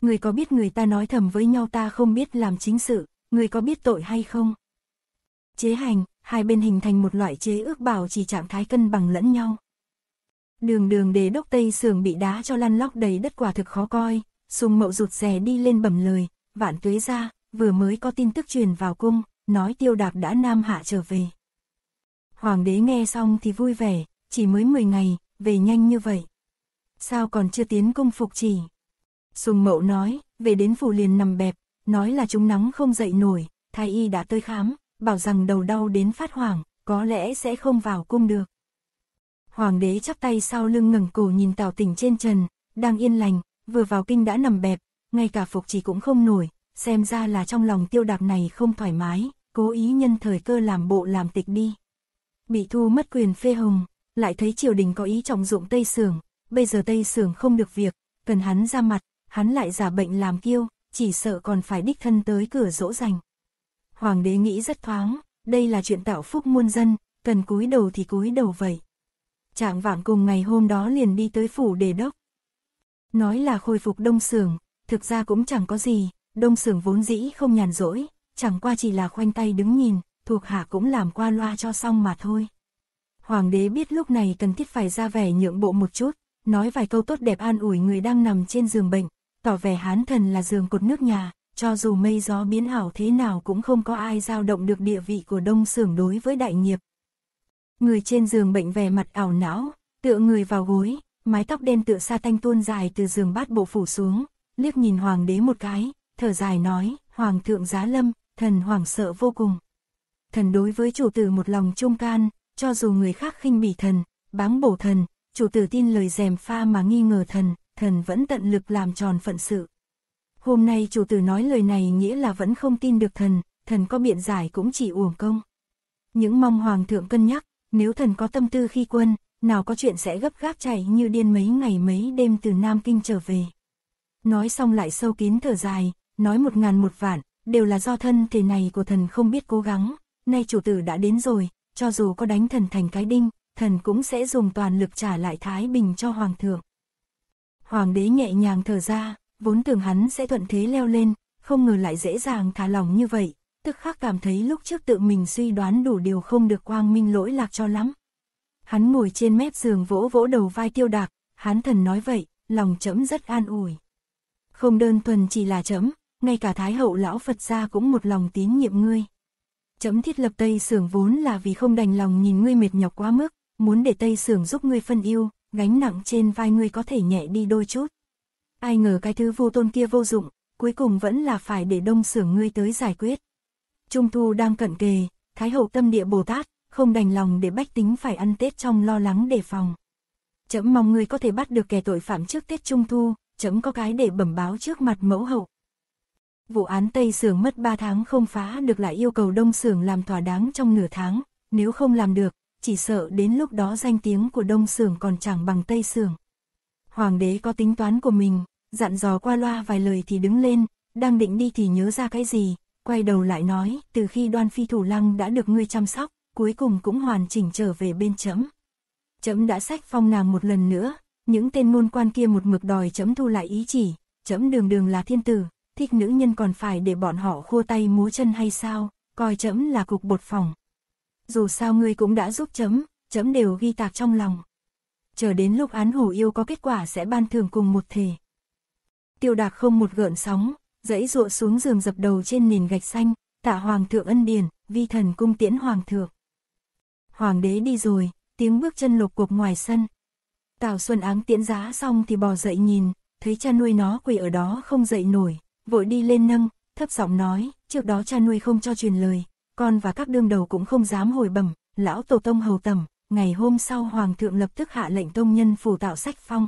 S1: Ngươi có biết người ta nói thầm với nhau ta không biết làm chính sự, ngươi có biết tội hay không? chế hành, hai bên hình thành một loại chế ước bảo trì trạng thái cân bằng lẫn nhau. Đường đường đế đốc Tây Sưởng bị đá cho lăn lóc đầy đất quả thực khó coi, sùng mậu rụt rè đi lên bẩm lời, vạn tuế ra, vừa mới có tin tức truyền vào cung, nói tiêu đạp đã nam hạ trở về. Hoàng đế nghe xong thì vui vẻ, chỉ mới 10 ngày, về nhanh như vậy. Sao còn chưa tiến cung phục chỉ? Sùng mậu nói, về đến phủ liền nằm bẹp, nói là chúng nắng không dậy nổi, thái y đã tới khám, bảo rằng đầu đau đến phát hoảng, có lẽ sẽ không vào cung được. Hoàng đế chắp tay sau lưng ngẩng cổ nhìn Tào Tỉnh trên trần, đang yên lành, vừa vào kinh đã nằm bẹp, ngay cả phục trì cũng không nổi, xem ra là trong lòng tiêu đạp này không thoải mái, cố ý nhân thời cơ làm bộ làm tịch đi. Bị thu mất quyền phê hồng, lại thấy triều đình có ý trọng dụng Tây sường bây giờ Tây sường không được việc, cần hắn ra mặt, hắn lại giả bệnh làm kiêu, chỉ sợ còn phải đích thân tới cửa dỗ dành hoàng đế nghĩ rất thoáng, đây là chuyện tạo phúc muôn dân, cần cúi đầu thì cúi đầu vậy. Trạng vạng cùng ngày hôm đó liền đi tới phủ đề đốc. Nói là khôi phục đông xưởng, thực ra cũng chẳng có gì, đông xưởng vốn dĩ không nhàn rỗi, chẳng qua chỉ là khoanh tay đứng nhìn, thuộc hạ cũng làm qua loa cho xong mà thôi. Hoàng đế biết lúc này cần thiết phải ra vẻ nhượng bộ một chút, nói vài câu tốt đẹp an ủi người đang nằm trên giường bệnh, tỏ vẻ hán thần là giường cột nước nhà, cho dù mây gió biến hảo thế nào cũng không có ai dao động được địa vị của đông xưởng đối với đại nghiệp. Người trên giường bệnh vẻ mặt ảo não, tựa người vào gối, mái tóc đen tựa sa tanh tuôn dài từ giường bát bộ phủ xuống, liếc nhìn hoàng đế một cái, thở dài nói, hoàng thượng giá lâm, thần hoàng sợ vô cùng. Thần đối với chủ tử một lòng trung can, cho dù người khác khinh bỉ thần, báng bổ thần, chủ tử tin lời dèm pha mà nghi ngờ thần, thần vẫn tận lực làm tròn phận sự. Hôm nay chủ tử nói lời này nghĩa là vẫn không tin được thần, thần có biện giải cũng chỉ uổng công. Những mong hoàng thượng cân nhắc, nếu thần có tâm tư khi quân, nào có chuyện sẽ gấp gáp chạy như điên mấy ngày mấy đêm từ Nam Kinh trở về. Nói xong lại sâu kín thở dài, nói một ngàn một vạn, đều là do thân thể này của thần không biết cố gắng, nay chủ tử đã đến rồi, cho dù có đánh thần thành cái đinh, thần cũng sẽ dùng toàn lực trả lại Thái Bình cho Hoàng thượng. Hoàng đế nhẹ nhàng thở ra, vốn tưởng hắn sẽ thuận thế leo lên, không ngờ lại dễ dàng thả lỏng như vậy, tức khắc cảm thấy lúc trước tự mình suy đoán đủ điều không được quang minh lỗi lạc cho lắm. Hắn ngồi trên mép giường vỗ vỗ đầu vai tiêu đạc, hắn thần nói vậy, lòng trẫm rất an ủi. Không đơn thuần chỉ là trẫm, ngay cả Thái hậu lão Phật gia cũng một lòng tín nhiệm ngươi. Trẫm thiết lập Tây Sưởng vốn là vì không đành lòng nhìn ngươi mệt nhọc quá mức, muốn để Tây Sưởng giúp ngươi phân yêu, gánh nặng trên vai ngươi có thể nhẹ đi đôi chút. Ai ngờ cái thứ vô tôn kia vô dụng, cuối cùng vẫn là phải để đông sưởng ngươi tới giải quyết. Trung thu đang cận kề, Thái hậu tâm địa Bồ Tát, không đành lòng để bách tính phải ăn Tết trong lo lắng đề phòng. Chấm mong ngươi có thể bắt được kẻ tội phạm trước Tết Trung thu, chấm có cái để bẩm báo trước mặt mẫu hậu. Vụ án Tây Sưởng mất 3 tháng không phá được lại yêu cầu Đông Sưởng làm thỏa đáng trong nửa tháng, nếu không làm được, chỉ sợ đến lúc đó danh tiếng của Đông Sưởng còn chẳng bằng Tây Sưởng. Hoàng đế có tính toán của mình, dặn dò qua loa vài lời thì đứng lên, đang định đi thì nhớ ra cái gì, quay đầu lại nói, từ khi đoan phi thủ lăng đã được ngươi chăm sóc, cuối cùng cũng hoàn chỉnh trở về bên chấm. Chấm đã sách phong nàng một lần nữa, những tên môn quan kia một mực đòi chấm thu lại ý chỉ, chấm đường đường là thiên tử, thích nữ nhân còn phải để bọn họ khua tay múa chân hay sao, coi chấm là cục bột phòng. Dù sao ngươi cũng đã giúp chấm, chấm đều ghi tạc trong lòng. Chờ đến lúc án hủ yêu có kết quả sẽ ban thưởng cùng một thể tiêu đạc không một gợn sóng, dãy dụa xuống giường dập đầu trên nền gạch xanh, tạ hoàng thượng ân điển, vi thần cung tiễn hoàng thượng. Hoàng đế đi rồi, tiếng bước chân lục cuộc ngoài sân. Tào Xuân Áng tiễn giá xong thì bò dậy nhìn, thấy cha nuôi nó quỳ ở đó không dậy nổi, vội đi lên nâng, thấp giọng nói, trước đó cha nuôi không cho truyền lời, con và các đương đầu cũng không dám hồi bẩm, lão tổ tông hầu tầm, ngày hôm sau hoàng thượng lập tức hạ lệnh tông nhân phủ tạo sách phong.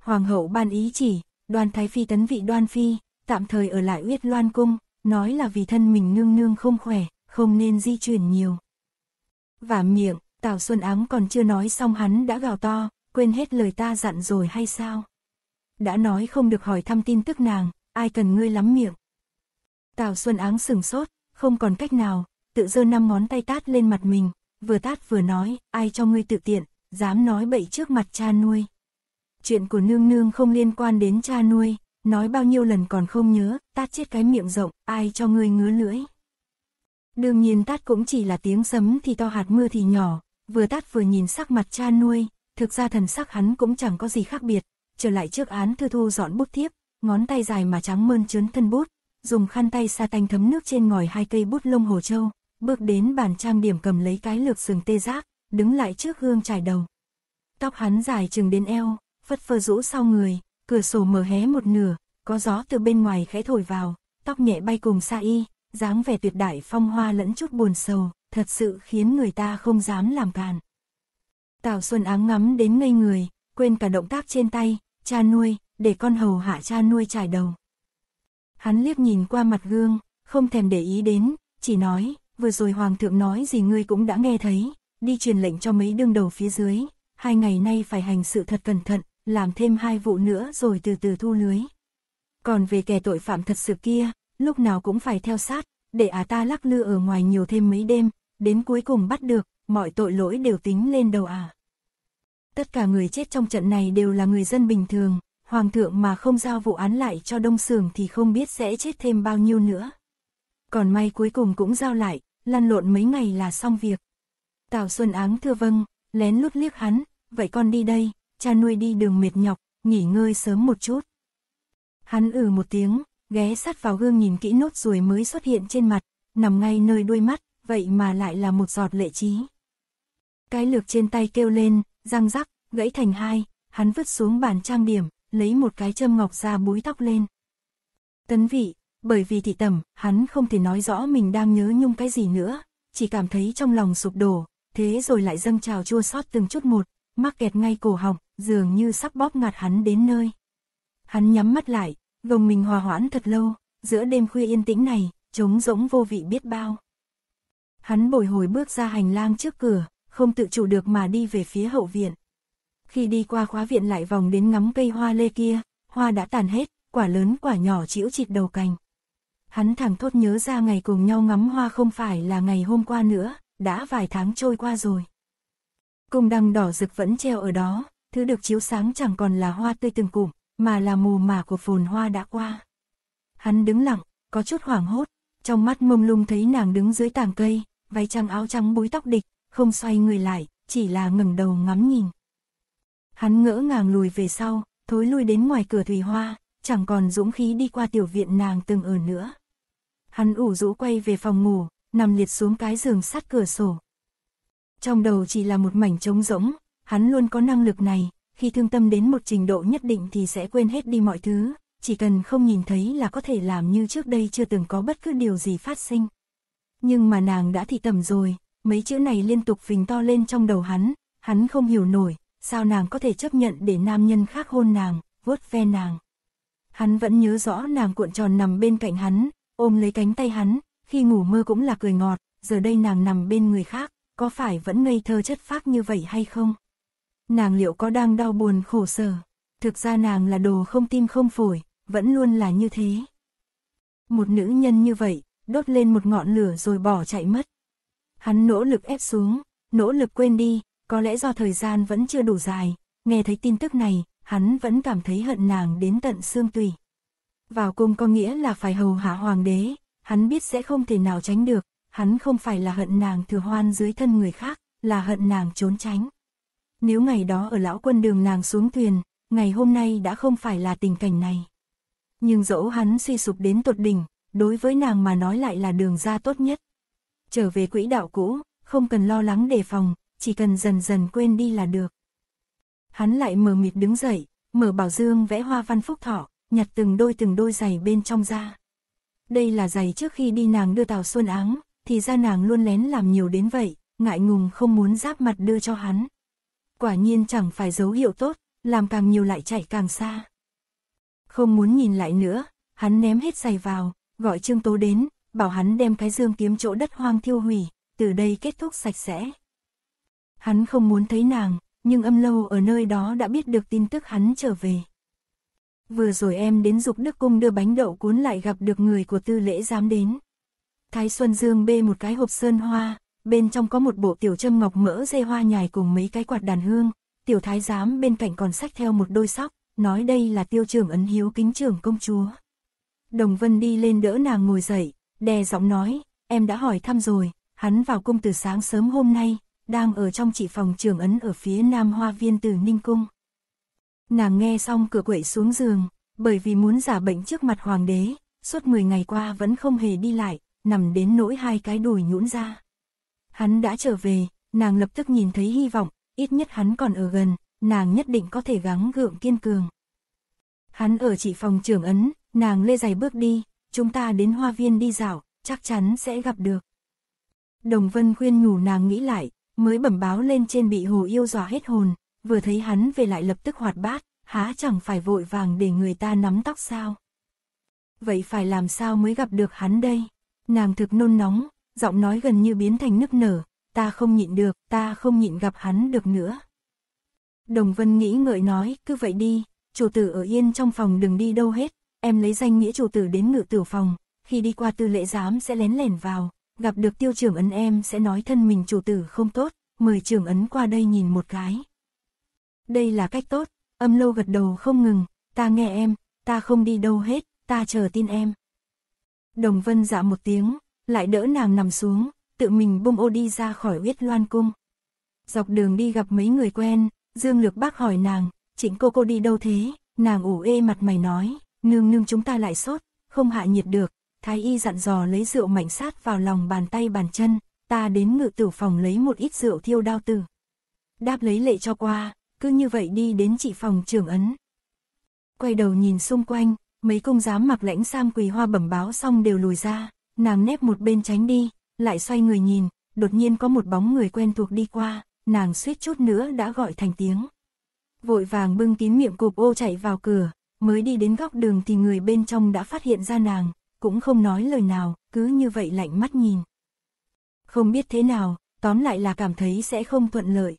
S1: Hoàng hậu ban ý chỉ, Đoan Thái Phi tấn vị Đoan Phi, tạm thời ở lại Uyết Loan Cung, nói là vì thân mình nương nương không khỏe, không nên di chuyển nhiều. Và miệng, Tào Xuân Ám còn chưa nói xong hắn đã gào to, quên hết lời ta dặn rồi hay sao? Đã nói không được hỏi thăm tin tức nàng, ai cần ngươi lắm miệng. Tào Xuân Ám sừng sốt, không còn cách nào, tự giơ năm ngón tay tát lên mặt mình, vừa tát vừa nói, ai cho ngươi tự tiện, dám nói bậy trước mặt cha nuôi chuyện của nương nương không liên quan đến cha nuôi, nói bao nhiêu lần còn không nhớ, tát chết cái miệng rộng, ai cho ngươi ngứa lưỡi. Đương nhiên tát cũng chỉ là tiếng sấm thì to hạt mưa thì nhỏ, vừa tát vừa nhìn sắc mặt cha nuôi, thực ra thần sắc hắn cũng chẳng có gì khác biệt, trở lại trước án thư thu dọn bút thiếp, ngón tay dài mà trắng mơn trớn thân bút, dùng khăn tay sa tanh thấm nước trên ngòi hai cây bút lông hồ châu, bước đến bàn trang điểm cầm lấy cái lược sừng tê giác, đứng lại trước gương trải đầu. Tóc hắn dài chừng đến eo, vất vơ rũ sau người, cửa sổ mở hé một nửa, có gió từ bên ngoài khẽ thổi vào, tóc nhẹ bay cùng sa y, dáng vẻ tuyệt đại phong hoa lẫn chút buồn sầu, thật sự khiến người ta không dám làm càn. Tào Xuân áng ngắm đến ngây người, quên cả động tác trên tay, cha nuôi, để con hầu hạ cha nuôi trải đầu. Hắn liếc nhìn qua mặt gương, không thèm để ý đến, chỉ nói, vừa rồi hoàng thượng nói gì ngươi cũng đã nghe thấy, đi truyền lệnh cho mấy đương đầu phía dưới, hai ngày nay phải hành sự thật cẩn thận, làm thêm hai vụ nữa rồi từ từ thu lưới. Còn về kẻ tội phạm thật sự kia, lúc nào cũng phải theo sát, để à ta lắc lư ở ngoài nhiều thêm mấy đêm, đến cuối cùng bắt được, mọi tội lỗi đều tính lên đầu à. Tất cả người chết trong trận này đều là người dân bình thường, hoàng thượng mà không giao vụ án lại cho đông sường thì không biết sẽ chết thêm bao nhiêu nữa. Còn may cuối cùng cũng giao lại, lăn lộn mấy ngày là xong việc. Tào Xuân Áng thưa vâng, lén lút liếc hắn, vậy con đi đây, cha nuôi đi đường mệt nhọc, nghỉ ngơi sớm một chút. Hắn ừ một tiếng, ghé sát vào gương nhìn kỹ nốt ruồi mới xuất hiện trên mặt, nằm ngay nơi đuôi mắt, vậy mà lại là một giọt lệ trí. Cái lược trên tay kêu lên, răng rắc, gãy thành hai, hắn vứt xuống bàn trang điểm, lấy một cái châm ngọc ra búi tóc lên. Tấn vị, bởi vì thị tẩm, hắn không thể nói rõ mình đang nhớ nhung cái gì nữa, chỉ cảm thấy trong lòng sụp đổ, thế rồi lại dâng trào chua xót từng chút một, mắc kẹt ngay cổ họng, dường như sắp bóp ngạt hắn đến nơi. Hắn nhắm mắt lại, gồng mình hòa hoãn thật lâu, giữa đêm khuya yên tĩnh này, trống rỗng vô vị biết bao. Hắn bồi hồi bước ra hành lang trước cửa, không tự chủ được mà đi về phía hậu viện. Khi đi qua khóa viện lại vòng đến ngắm cây hoa lê kia, hoa đã tàn hết, quả lớn quả nhỏ chĩu chịt đầu cành. Hắn thẳng thốt nhớ ra ngày cùng nhau ngắm hoa không phải là ngày hôm qua nữa, đã vài tháng trôi qua rồi. Cung đăng đỏ rực vẫn treo ở đó, thứ được chiếu sáng chẳng còn là hoa tươi từng cụm, mà là mù mả của phồn hoa đã qua. Hắn đứng lặng, có chút hoảng hốt, trong mắt mông lung thấy nàng đứng dưới tàng cây, váy trắng áo trắng búi tóc địch, không xoay người lại, chỉ là ngẩng đầu ngắm nhìn. Hắn ngỡ ngàng lùi về sau, thối lui đến ngoài cửa thủy hoa, chẳng còn dũng khí đi qua tiểu viện nàng từng ở nữa. Hắn ủ rũ quay về phòng ngủ, nằm liệt xuống cái giường sát cửa sổ. Trong đầu chỉ là một mảnh trống rỗng, Hắn luôn có năng lực này, khi thương tâm đến một trình độ nhất định thì sẽ quên hết đi mọi thứ, chỉ cần không nhìn thấy là có thể làm như trước đây chưa từng có bất cứ điều gì phát sinh. Nhưng mà nàng đã thị tầm rồi, mấy chữ này liên tục phình to lên trong đầu hắn, hắn không hiểu nổi, sao nàng có thể chấp nhận để nam nhân khác hôn nàng, vuốt ve nàng. Hắn vẫn nhớ rõ nàng cuộn tròn nằm bên cạnh hắn, ôm lấy cánh tay hắn, khi ngủ mơ cũng là cười ngọt, giờ đây nàng nằm bên người khác, có phải vẫn ngây thơ chất phác như vậy hay không? nàng liệu có đang đau buồn khổ sở? Thực ra nàng là đồ không tim không phổi, vẫn luôn là như thế. Một nữ nhân như vậy, đốt lên một ngọn lửa rồi bỏ chạy mất. Hắn nỗ lực ép xuống, nỗ lực quên đi, có lẽ do thời gian vẫn chưa đủ dài, nghe thấy tin tức này, hắn vẫn cảm thấy hận nàng đến tận xương tủy. Vào cung có nghĩa là phải hầu hạ hoàng đế, hắn biết sẽ không thể nào tránh được, hắn không phải là hận nàng thừa hoan dưới thân người khác, là hận nàng trốn tránh. Nếu ngày đó ở lão quân đường nàng xuống thuyền, ngày hôm nay đã không phải là tình cảnh này. Nhưng dẫu hắn suy sụp đến tột đỉnh, đối với nàng mà nói lại là đường ra tốt nhất. Trở về quỹ đạo cũ, không cần lo lắng đề phòng, chỉ cần dần dần quên đi là được. Hắn lại mờ mịt đứng dậy, mở bảo dương vẽ hoa văn phúc thọ, nhặt từng đôi từng đôi giày bên trong ra. Đây là giày trước khi đi nàng đưa tàu Xuân Áng, thì ra nàng luôn lén làm nhiều đến vậy, ngại ngùng không muốn giáp mặt đưa cho hắn quả nhiên chẳng phải dấu hiệu tốt, làm càng nhiều lại chạy càng xa. Không muốn nhìn lại nữa, hắn ném hết giày vào, gọi Trương Tố đến, bảo hắn đem cái dương kiếm chỗ đất hoang thiêu hủy, từ đây kết thúc sạch sẽ. Hắn không muốn thấy nàng, nhưng âm lâu ở nơi đó đã biết được tin tức hắn trở về. Vừa rồi em đến dục đức cung đưa bánh đậu cuốn lại gặp được người của tư lễ dám đến. Thái Xuân Dương bê một cái hộp sơn hoa, bên trong có một bộ tiểu châm ngọc mỡ dây hoa nhài cùng mấy cái quạt đàn hương, tiểu thái giám bên cạnh còn sách theo một đôi sóc, nói đây là tiêu trưởng ấn hiếu kính trưởng công chúa. Đồng Vân đi lên đỡ nàng ngồi dậy, đè giọng nói, em đã hỏi thăm rồi, hắn vào cung từ sáng sớm hôm nay, đang ở trong trị phòng trưởng ấn ở phía nam hoa viên từ Ninh Cung. Nàng nghe xong cửa quậy xuống giường, bởi vì muốn giả bệnh trước mặt hoàng đế, suốt 10 ngày qua vẫn không hề đi lại, nằm đến nỗi hai cái đùi nhũn ra. Hắn đã trở về, nàng lập tức nhìn thấy hy vọng, ít nhất hắn còn ở gần, nàng nhất định có thể gắng gượng kiên cường. Hắn ở chỉ phòng trưởng ấn, nàng lê giày bước đi, chúng ta đến hoa viên đi dạo, chắc chắn sẽ gặp được. Đồng Vân khuyên nhủ nàng nghĩ lại, mới bẩm báo lên trên bị hồ yêu dọa hết hồn, vừa thấy hắn về lại lập tức hoạt bát, há chẳng phải vội vàng để người ta nắm tóc sao. Vậy phải làm sao mới gặp được hắn đây? Nàng thực nôn nóng, giọng nói gần như biến thành nức nở, ta không nhịn được, ta không nhịn gặp hắn được nữa. Đồng Vân nghĩ ngợi nói, cứ vậy đi, chủ tử ở yên trong phòng đừng đi đâu hết, em lấy danh nghĩa chủ tử đến ngự tử phòng, khi đi qua tư lễ giám sẽ lén lẻn vào, gặp được tiêu trưởng ấn em sẽ nói thân mình chủ tử không tốt, mời trưởng ấn qua đây nhìn một cái. Đây là cách tốt, âm lâu gật đầu không ngừng, ta nghe em, ta không đi đâu hết, ta chờ tin em. Đồng Vân dạ một tiếng, lại đỡ nàng nằm xuống, tự mình bung ô đi ra khỏi huyết loan cung. Dọc đường đi gặp mấy người quen, Dương Lược Bác hỏi nàng, trịnh cô cô đi đâu thế, nàng ủ ê mặt mày nói, nương nương chúng ta lại sốt, không hạ nhiệt được, thái y dặn dò lấy rượu mạnh sát vào lòng bàn tay bàn chân, ta đến ngự tử phòng lấy một ít rượu thiêu đao tử. Đáp lấy lệ cho qua, cứ như vậy đi đến chị phòng trưởng ấn. Quay đầu nhìn xung quanh, mấy công giám mặc lãnh sam quỳ hoa bẩm báo xong đều lùi ra, nàng nép một bên tránh đi, lại xoay người nhìn, đột nhiên có một bóng người quen thuộc đi qua, nàng suýt chút nữa đã gọi thành tiếng. Vội vàng bưng kín miệng cụp ô chạy vào cửa, mới đi đến góc đường thì người bên trong đã phát hiện ra nàng, cũng không nói lời nào, cứ như vậy lạnh mắt nhìn. Không biết thế nào, tóm lại là cảm thấy sẽ không thuận lợi.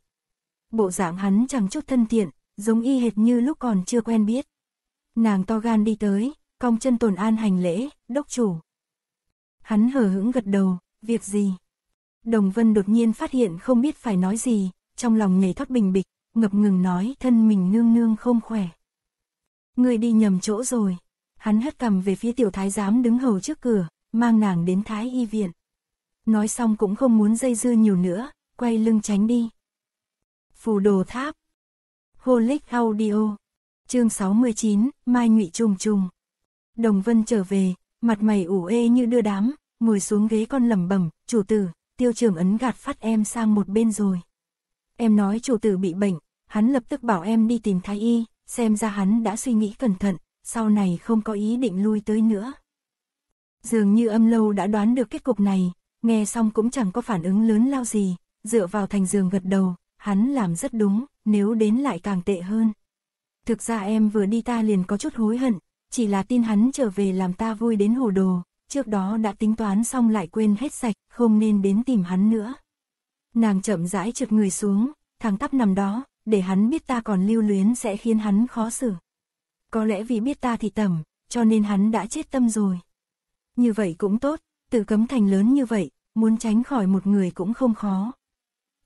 S1: Bộ dạng hắn chẳng chút thân thiện, giống y hệt như lúc còn chưa quen biết. Nàng to gan đi tới, cong chân tồn an hành lễ, đốc chủ, Hắn hờ hững gật đầu, việc gì? Đồng Vân đột nhiên phát hiện không biết phải nói gì, trong lòng nhảy thoát bình bịch, ngập ngừng nói thân mình nương nương không khỏe. Người đi nhầm chỗ rồi. Hắn hất cầm về phía tiểu thái giám đứng hầu trước cửa, mang nàng đến thái y viện. Nói xong cũng không muốn dây dưa nhiều nữa, quay lưng tránh đi. Phù đồ tháp Holic Audio Chương 69, Mai Ngụy Trùng Trùng Đồng Vân trở về, mặt mày ủ ê như đưa đám, ngồi xuống ghế con lẩm bẩm, chủ tử, tiêu trường ấn gạt phát em sang một bên rồi. Em nói chủ tử bị bệnh, hắn lập tức bảo em đi tìm thái y, xem ra hắn đã suy nghĩ cẩn thận, sau này không có ý định lui tới nữa. Dường như âm lâu đã đoán được kết cục này, nghe xong cũng chẳng có phản ứng lớn lao gì, dựa vào thành giường gật đầu, hắn làm rất đúng, nếu đến lại càng tệ hơn. Thực ra em vừa đi ta liền có chút hối hận, chỉ là tin hắn trở về làm ta vui đến hồ đồ, trước đó đã tính toán xong lại quên hết sạch, không nên đến tìm hắn nữa. Nàng chậm rãi trượt người xuống, thằng tắp nằm đó, để hắn biết ta còn lưu luyến sẽ khiến hắn khó xử. Có lẽ vì biết ta thì tầm, cho nên hắn đã chết tâm rồi. Như vậy cũng tốt, tự cấm thành lớn như vậy, muốn tránh khỏi một người cũng không khó.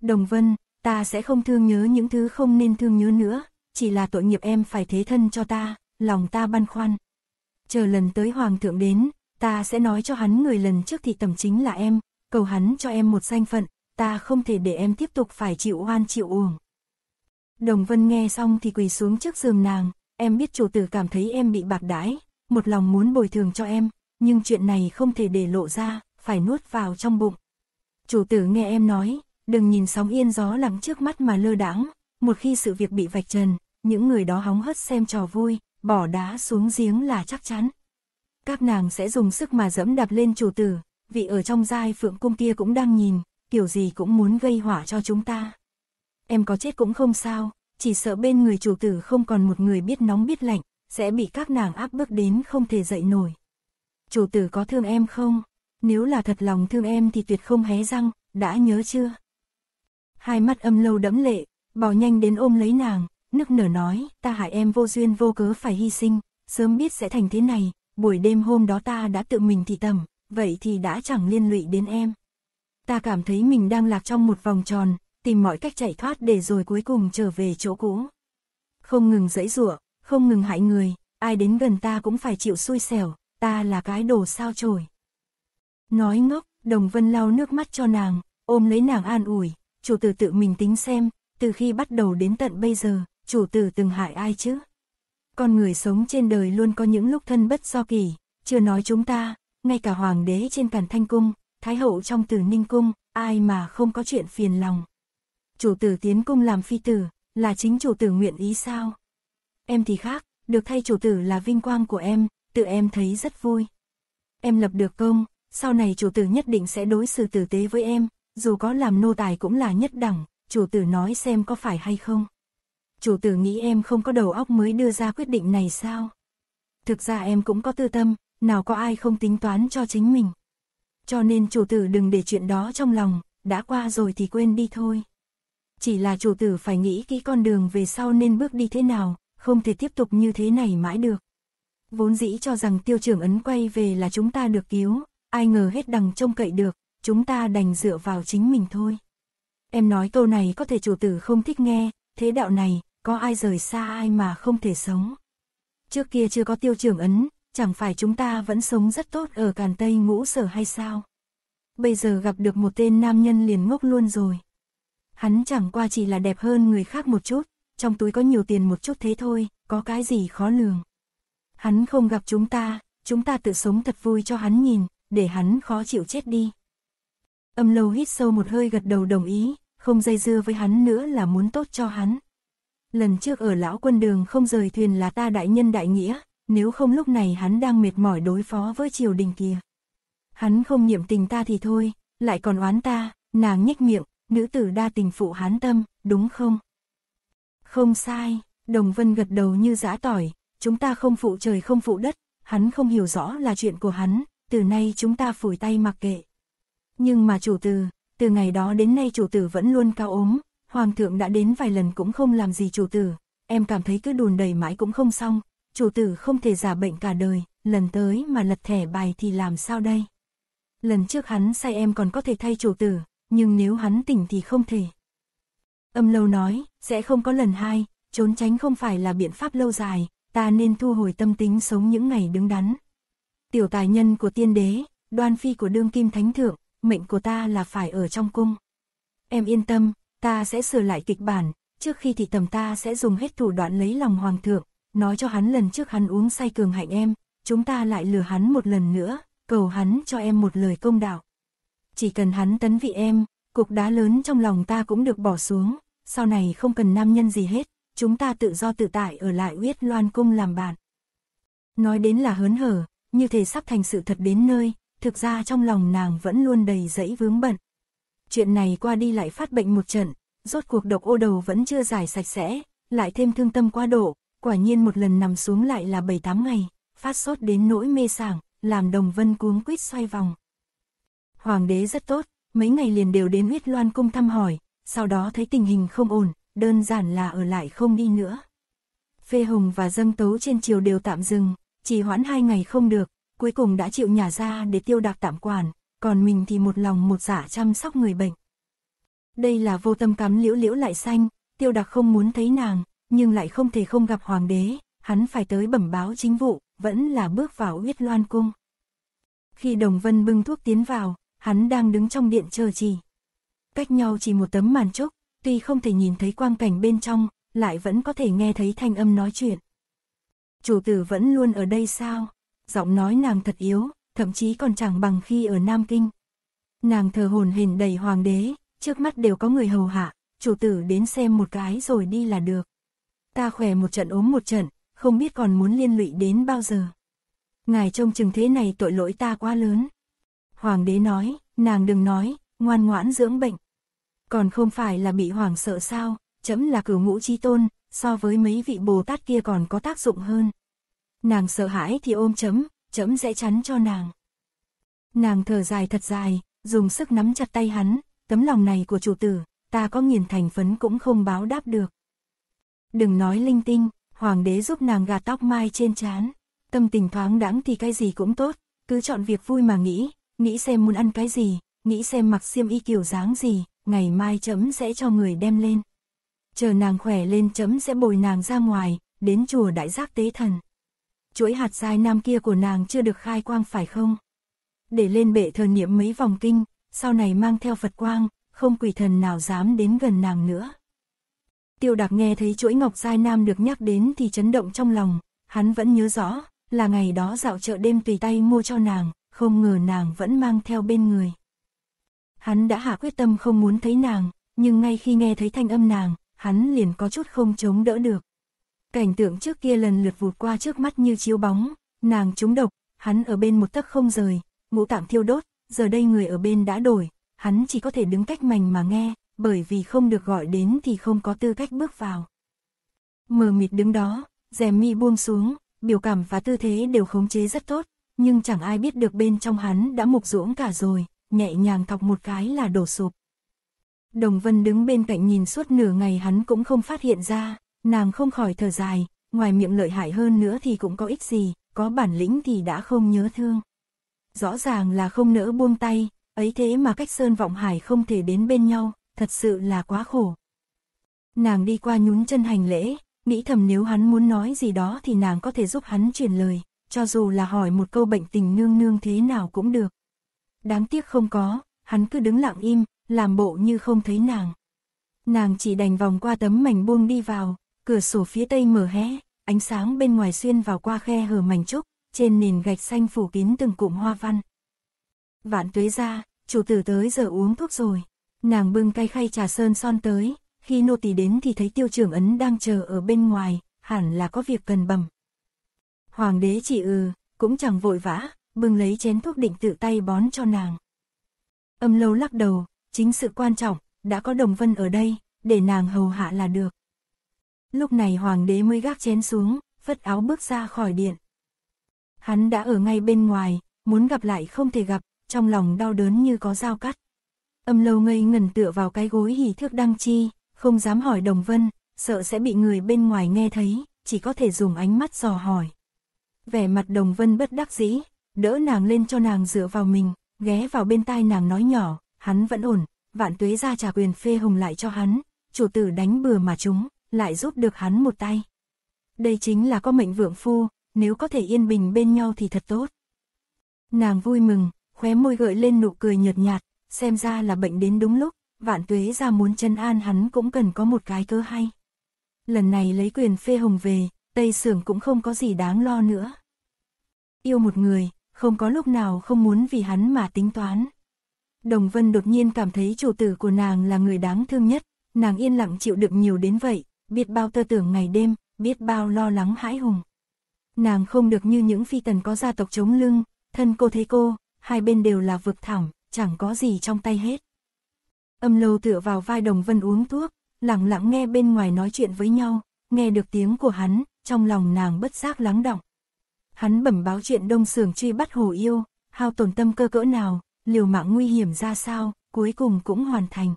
S1: Đồng Vân, ta sẽ không thương nhớ những thứ không nên thương nhớ nữa, chỉ là tội nghiệp em phải thế thân cho ta lòng ta băn khoăn. Chờ lần tới hoàng thượng đến, ta sẽ nói cho hắn người lần trước thì tầm chính là em, cầu hắn cho em một danh phận, ta không thể để em tiếp tục phải chịu oan chịu uổng. Đồng Vân nghe xong thì quỳ xuống trước giường nàng, em biết chủ tử cảm thấy em bị bạc đãi, một lòng muốn bồi thường cho em, nhưng chuyện này không thể để lộ ra, phải nuốt vào trong bụng. Chủ tử nghe em nói, đừng nhìn sóng yên gió lắng trước mắt mà lơ đãng, một khi sự việc bị vạch trần, những người đó hóng hớt xem trò vui, bỏ đá xuống giếng là chắc chắn. Các nàng sẽ dùng sức mà dẫm đạp lên chủ tử, vị ở trong giai phượng cung kia cũng đang nhìn, kiểu gì cũng muốn gây hỏa cho chúng ta. Em có chết cũng không sao, chỉ sợ bên người chủ tử không còn một người biết nóng biết lạnh, sẽ bị các nàng áp bức đến không thể dậy nổi. Chủ tử có thương em không? Nếu là thật lòng thương em thì tuyệt không hé răng, đã nhớ chưa? Hai mắt âm lâu đẫm lệ, bò nhanh đến ôm lấy nàng, nước nở nói, ta hại em vô duyên vô cớ phải hy sinh, sớm biết sẽ thành thế này, buổi đêm hôm đó ta đã tự mình thì tầm, vậy thì đã chẳng liên lụy đến em. Ta cảm thấy mình đang lạc trong một vòng tròn, tìm mọi cách chạy thoát để rồi cuối cùng trở về chỗ cũ. Không ngừng dẫy rủa, không ngừng hại người, ai đến gần ta cũng phải chịu xui xẻo, ta là cái đồ sao chổi. Nói ngốc, Đồng Vân lau nước mắt cho nàng, ôm lấy nàng an ủi, chủ tử tự mình tính xem, từ khi bắt đầu đến tận bây giờ, chủ tử từng hại ai chứ? Con người sống trên đời luôn có những lúc thân bất do kỳ, chưa nói chúng ta, ngay cả hoàng đế trên càn thanh cung, thái hậu trong tử ninh cung, ai mà không có chuyện phiền lòng. Chủ tử tiến cung làm phi tử, là chính chủ tử nguyện ý sao? Em thì khác, được thay chủ tử là vinh quang của em, tự em thấy rất vui. Em lập được công, sau này chủ tử nhất định sẽ đối xử tử tế với em, dù có làm nô tài cũng là nhất đẳng, chủ tử nói xem có phải hay không chủ tử nghĩ em không có đầu óc mới đưa ra quyết định này sao? Thực ra em cũng có tư tâm, nào có ai không tính toán cho chính mình. Cho nên chủ tử đừng để chuyện đó trong lòng, đã qua rồi thì quên đi thôi. Chỉ là chủ tử phải nghĩ kỹ con đường về sau nên bước đi thế nào, không thể tiếp tục như thế này mãi được. Vốn dĩ cho rằng tiêu trưởng ấn quay về là chúng ta được cứu, ai ngờ hết đằng trông cậy được, chúng ta đành dựa vào chính mình thôi. Em nói câu này có thể chủ tử không thích nghe, thế đạo này, có ai rời xa ai mà không thể sống. Trước kia chưa có tiêu trưởng ấn, chẳng phải chúng ta vẫn sống rất tốt ở Càn Tây ngũ sở hay sao? Bây giờ gặp được một tên nam nhân liền ngốc luôn rồi. Hắn chẳng qua chỉ là đẹp hơn người khác một chút, trong túi có nhiều tiền một chút thế thôi, có cái gì khó lường. Hắn không gặp chúng ta, chúng ta tự sống thật vui cho hắn nhìn, để hắn khó chịu chết đi. Âm lâu hít sâu một hơi gật đầu đồng ý, không dây dưa với hắn nữa là muốn tốt cho hắn lần trước ở lão quân đường không rời thuyền là ta đại nhân đại nghĩa, nếu không lúc này hắn đang mệt mỏi đối phó với triều đình kia. Hắn không nhiệm tình ta thì thôi, lại còn oán ta, nàng nhếch miệng, nữ tử đa tình phụ hắn tâm, đúng không? Không sai, Đồng Vân gật đầu như giã tỏi, chúng ta không phụ trời không phụ đất, hắn không hiểu rõ là chuyện của hắn, từ nay chúng ta phủi tay mặc kệ. Nhưng mà chủ tử, từ ngày đó đến nay chủ tử vẫn luôn cao ốm, Hoàng thượng đã đến vài lần cũng không làm gì chủ tử, em cảm thấy cứ đùn đầy mãi cũng không xong, chủ tử không thể giả bệnh cả đời, lần tới mà lật thẻ bài thì làm sao đây? Lần trước hắn sai em còn có thể thay chủ tử, nhưng nếu hắn tỉnh thì không thể. Âm lâu nói, sẽ không có lần hai, trốn tránh không phải là biện pháp lâu dài, ta nên thu hồi tâm tính sống những ngày đứng đắn. Tiểu tài nhân của tiên đế, đoan phi của đương kim thánh thượng, mệnh của ta là phải ở trong cung. Em yên tâm, ta sẽ sửa lại kịch bản, trước khi thì tầm ta sẽ dùng hết thủ đoạn lấy lòng hoàng thượng, nói cho hắn lần trước hắn uống say cường hạnh em, chúng ta lại lừa hắn một lần nữa, cầu hắn cho em một lời công đạo. Chỉ cần hắn tấn vị em, cục đá lớn trong lòng ta cũng được bỏ xuống, sau này không cần nam nhân gì hết, chúng ta tự do tự tại ở lại uyết loan cung làm bạn. Nói đến là hớn hở, như thể sắp thành sự thật đến nơi, thực ra trong lòng nàng vẫn luôn đầy dẫy vướng bận, chuyện này qua đi lại phát bệnh một trận, rốt cuộc độc ô đầu vẫn chưa giải sạch sẽ, lại thêm thương tâm quá độ, quả nhiên một lần nằm xuống lại là 7-8 ngày, phát sốt đến nỗi mê sảng, làm đồng vân cuống quýt xoay vòng. Hoàng đế rất tốt, mấy ngày liền đều đến huyết loan cung thăm hỏi, sau đó thấy tình hình không ổn, đơn giản là ở lại không đi nữa. Phê hùng và dâng tấu trên triều đều tạm dừng, chỉ hoãn hai ngày không được, cuối cùng đã chịu nhả ra để tiêu đạc tạm quản, còn mình thì một lòng một dạ chăm sóc người bệnh. Đây là vô tâm cắm liễu liễu lại xanh, tiêu đặc không muốn thấy nàng, nhưng lại không thể không gặp hoàng đế, hắn phải tới bẩm báo chính vụ, vẫn là bước vào huyết loan cung. Khi Đồng Vân bưng thuốc tiến vào, hắn đang đứng trong điện chờ chỉ. Cách nhau chỉ một tấm màn trúc, tuy không thể nhìn thấy quang cảnh bên trong, lại vẫn có thể nghe thấy thanh âm nói chuyện. Chủ tử vẫn luôn ở đây sao? Giọng nói nàng thật yếu, thậm chí còn chẳng bằng khi ở Nam Kinh. Nàng thờ hồn hển đầy hoàng đế, trước mắt đều có người hầu hạ, chủ tử đến xem một cái rồi đi là được. Ta khỏe một trận ốm một trận, không biết còn muốn liên lụy đến bao giờ. Ngài trông chừng thế này tội lỗi ta quá lớn. Hoàng đế nói, nàng đừng nói, ngoan ngoãn dưỡng bệnh. Còn không phải là bị hoàng sợ sao, chấm là cửu ngũ chi tôn, so với mấy vị Bồ Tát kia còn có tác dụng hơn. Nàng sợ hãi thì ôm chấm, chấm sẽ chắn cho nàng. Nàng thở dài thật dài, dùng sức nắm chặt tay hắn, tấm lòng này của chủ tử, ta có nghiền thành phấn cũng không báo đáp được. Đừng nói linh tinh, hoàng đế giúp nàng gạt tóc mai trên trán, tâm tình thoáng đãng thì cái gì cũng tốt, cứ chọn việc vui mà nghĩ, nghĩ xem muốn ăn cái gì, nghĩ xem mặc xiêm y kiểu dáng gì, ngày mai chấm sẽ cho người đem lên. Chờ nàng khỏe lên chấm sẽ bồi nàng ra ngoài, đến chùa đại giác tế thần chuỗi hạt dài nam kia của nàng chưa được khai quang phải không? Để lên bệ thờ niệm mấy vòng kinh, sau này mang theo Phật quang, không quỷ thần nào dám đến gần nàng nữa. Tiêu đặc nghe thấy chuỗi ngọc giai nam được nhắc đến thì chấn động trong lòng, hắn vẫn nhớ rõ, là ngày đó dạo chợ đêm tùy tay mua cho nàng, không ngờ nàng vẫn mang theo bên người. Hắn đã hạ quyết tâm không muốn thấy nàng, nhưng ngay khi nghe thấy thanh âm nàng, hắn liền có chút không chống đỡ được. Cảnh tượng trước kia lần lượt vụt qua trước mắt như chiếu bóng, nàng trúng độc, hắn ở bên một tấc không rời, ngũ tạng thiêu đốt, giờ đây người ở bên đã đổi, hắn chỉ có thể đứng cách mảnh mà nghe, bởi vì không được gọi đến thì không có tư cách bước vào. Mờ mịt đứng đó, rèm mi buông xuống, biểu cảm và tư thế đều khống chế rất tốt, nhưng chẳng ai biết được bên trong hắn đã mục ruỗng cả rồi, nhẹ nhàng thọc một cái là đổ sụp. Đồng Vân đứng bên cạnh nhìn suốt nửa ngày hắn cũng không phát hiện ra, Nàng không khỏi thở dài, ngoài miệng lợi hại hơn nữa thì cũng có ích gì, có bản lĩnh thì đã không nhớ thương. Rõ ràng là không nỡ buông tay, ấy thế mà cách Sơn Vọng Hải không thể đến bên nhau, thật sự là quá khổ. Nàng đi qua nhún chân hành lễ, nghĩ thầm nếu hắn muốn nói gì đó thì nàng có thể giúp hắn truyền lời, cho dù là hỏi một câu bệnh tình nương nương thế nào cũng được. Đáng tiếc không có, hắn cứ đứng lặng im, làm bộ như không thấy nàng. Nàng chỉ đành vòng qua tấm mảnh buông đi vào, cửa sổ phía tây mở hé, ánh sáng bên ngoài xuyên vào qua khe hở mảnh trúc, trên nền gạch xanh phủ kín từng cụm hoa văn. Vạn tuế ra, chủ tử tới giờ uống thuốc rồi. Nàng bưng cay khay trà sơn son tới, khi nô tỳ đến thì thấy tiêu trưởng ấn đang chờ ở bên ngoài, hẳn là có việc cần bẩm. Hoàng đế chỉ ừ, cũng chẳng vội vã, bưng lấy chén thuốc định tự tay bón cho nàng. Âm lâu lắc đầu, chính sự quan trọng, đã có đồng vân ở đây, để nàng hầu hạ là được. Lúc này hoàng đế mới gác chén xuống, phất áo bước ra khỏi điện. Hắn đã ở ngay bên ngoài, muốn gặp lại không thể gặp, trong lòng đau đớn như có dao cắt. Âm lâu ngây ngẩn tựa vào cái gối hỉ thước đăng chi, không dám hỏi Đồng Vân, sợ sẽ bị người bên ngoài nghe thấy, chỉ có thể dùng ánh mắt dò hỏi. Vẻ mặt Đồng Vân bất đắc dĩ, đỡ nàng lên cho nàng dựa vào mình, ghé vào bên tai nàng nói nhỏ, hắn vẫn ổn, vạn tuế ra trả quyền phê hùng lại cho hắn, chủ tử đánh bừa mà chúng lại giúp được hắn một tay. Đây chính là có mệnh vượng phu, nếu có thể yên bình bên nhau thì thật tốt. Nàng vui mừng, khóe môi gợi lên nụ cười nhợt nhạt, xem ra là bệnh đến đúng lúc, vạn tuế ra muốn chân an hắn cũng cần có một cái cơ hay. Lần này lấy quyền phê hồng về, Tây Sưởng cũng không có gì đáng lo nữa. Yêu một người, không có lúc nào không muốn vì hắn mà tính toán. Đồng Vân đột nhiên cảm thấy chủ tử của nàng là người đáng thương nhất, nàng yên lặng chịu đựng nhiều đến vậy, biết bao tơ tưởng ngày đêm, biết bao lo lắng hãi hùng. Nàng không được như những phi tần có gia tộc chống lưng, thân cô thế cô, hai bên đều là vực thẳm, chẳng có gì trong tay hết. Âm lâu tựa vào vai đồng vân uống thuốc, lặng lặng nghe bên ngoài nói chuyện với nhau, nghe được tiếng của hắn, trong lòng nàng bất giác lắng động. Hắn bẩm báo chuyện đông sường truy bắt hồ yêu, hao tổn tâm cơ cỡ nào, liều mạng nguy hiểm ra sao, cuối cùng cũng hoàn thành.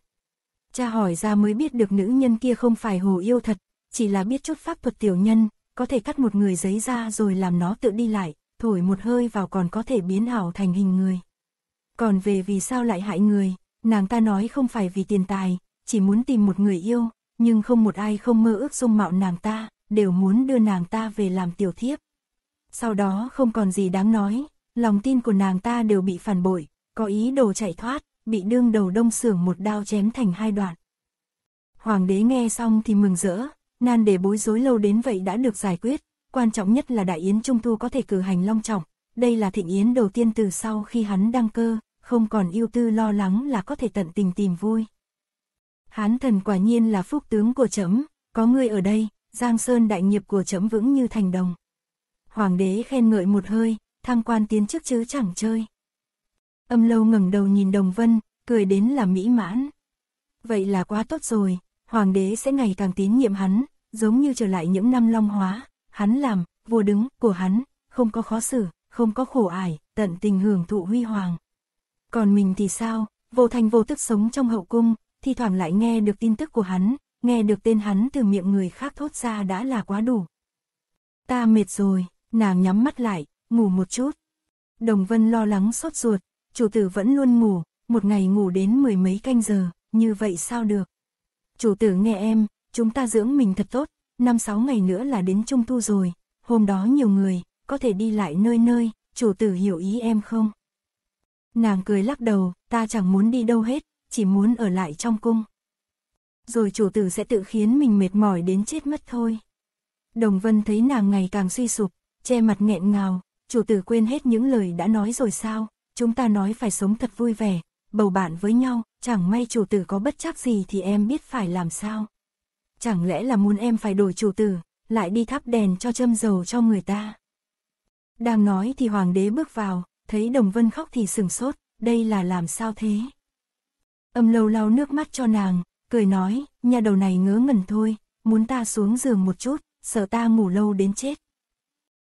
S1: Cha hỏi ra mới biết được nữ nhân kia không phải hồ yêu thật, chỉ là biết chút pháp thuật tiểu nhân, có thể cắt một người giấy ra rồi làm nó tự đi lại, thổi một hơi vào còn có thể biến ảo thành hình người. Còn về vì sao lại hại người, nàng ta nói không phải vì tiền tài, chỉ muốn tìm một người yêu, nhưng không một ai không mơ ước dung mạo nàng ta, đều muốn đưa nàng ta về làm tiểu thiếp. Sau đó không còn gì đáng nói, lòng tin của nàng ta đều bị phản bội, có ý đồ chạy thoát, bị đương đầu đông sưởng một đao chém thành hai đoạn. Hoàng đế nghe xong thì mừng rỡ, nan để bối rối lâu đến vậy đã được giải quyết, quan trọng nhất là đại yến trung thu có thể cử hành long trọng, đây là thịnh yến đầu tiên từ sau khi hắn đăng cơ, không còn ưu tư lo lắng là có thể tận tình tìm vui. Hán thần quả nhiên là phúc tướng của chấm có ngươi ở đây, Giang Sơn đại nghiệp của chấm vững như thành đồng. Hoàng đế khen ngợi một hơi, thăng quan tiến trước chứ chẳng chơi. Âm lâu ngẩng đầu nhìn Đồng Vân, cười đến là mỹ mãn. Vậy là quá tốt rồi, hoàng đế sẽ ngày càng tín nhiệm hắn, giống như trở lại những năm long hóa, hắn làm, vua đứng, của hắn, không có khó xử, không có khổ ải, tận tình hưởng thụ huy hoàng. Còn mình thì sao, vô thành vô tức sống trong hậu cung, thi thoảng lại nghe được tin tức của hắn, nghe được tên hắn từ miệng người khác thốt ra đã là quá đủ. Ta mệt rồi, nàng nhắm mắt lại, ngủ một chút. Đồng Vân lo lắng sốt ruột, chủ tử vẫn luôn ngủ, một ngày ngủ đến mười mấy canh giờ, như vậy sao được. Chủ tử nghe em, chúng ta dưỡng mình thật tốt, năm sáu ngày nữa là đến trung thu rồi, hôm đó nhiều người, có thể đi lại nơi nơi, chủ tử hiểu ý em không? Nàng cười lắc đầu, ta chẳng muốn đi đâu hết, chỉ muốn ở lại trong cung. Rồi chủ tử sẽ tự khiến mình mệt mỏi đến chết mất thôi. Đồng Vân thấy nàng ngày càng suy sụp, che mặt nghẹn ngào, chủ tử quên hết những lời đã nói rồi sao? chúng ta nói phải sống thật vui vẻ, bầu bạn với nhau, chẳng may chủ tử có bất chắc gì thì em biết phải làm sao. Chẳng lẽ là muốn em phải đổi chủ tử, lại đi thắp đèn cho châm dầu cho người ta. Đang nói thì hoàng đế bước vào, thấy Đồng Vân khóc thì sừng sốt, đây là làm sao thế? Âm lâu lau nước mắt cho nàng, cười nói, nhà đầu này ngớ ngẩn thôi, muốn ta xuống giường một chút, sợ ta ngủ lâu đến chết.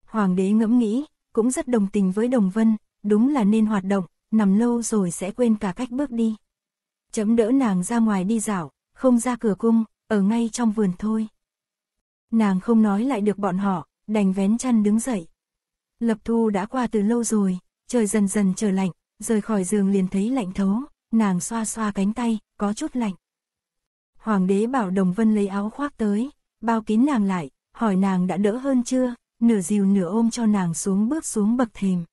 S1: Hoàng đế ngẫm nghĩ, cũng rất đồng tình với Đồng Vân, đúng là nên hoạt động, nằm lâu rồi sẽ quên cả cách bước đi. Chấm đỡ nàng ra ngoài đi dạo, không ra cửa cung, ở ngay trong vườn thôi. Nàng không nói lại được bọn họ, đành vén chăn đứng dậy. Lập thu đã qua từ lâu rồi, trời dần dần trở lạnh, rời khỏi giường liền thấy lạnh thấu, nàng xoa xoa cánh tay, có chút lạnh. Hoàng đế bảo Đồng Vân lấy áo khoác tới, bao kín nàng lại, hỏi nàng đã đỡ hơn chưa, nửa dìu nửa ôm cho nàng xuống bước xuống bậc thềm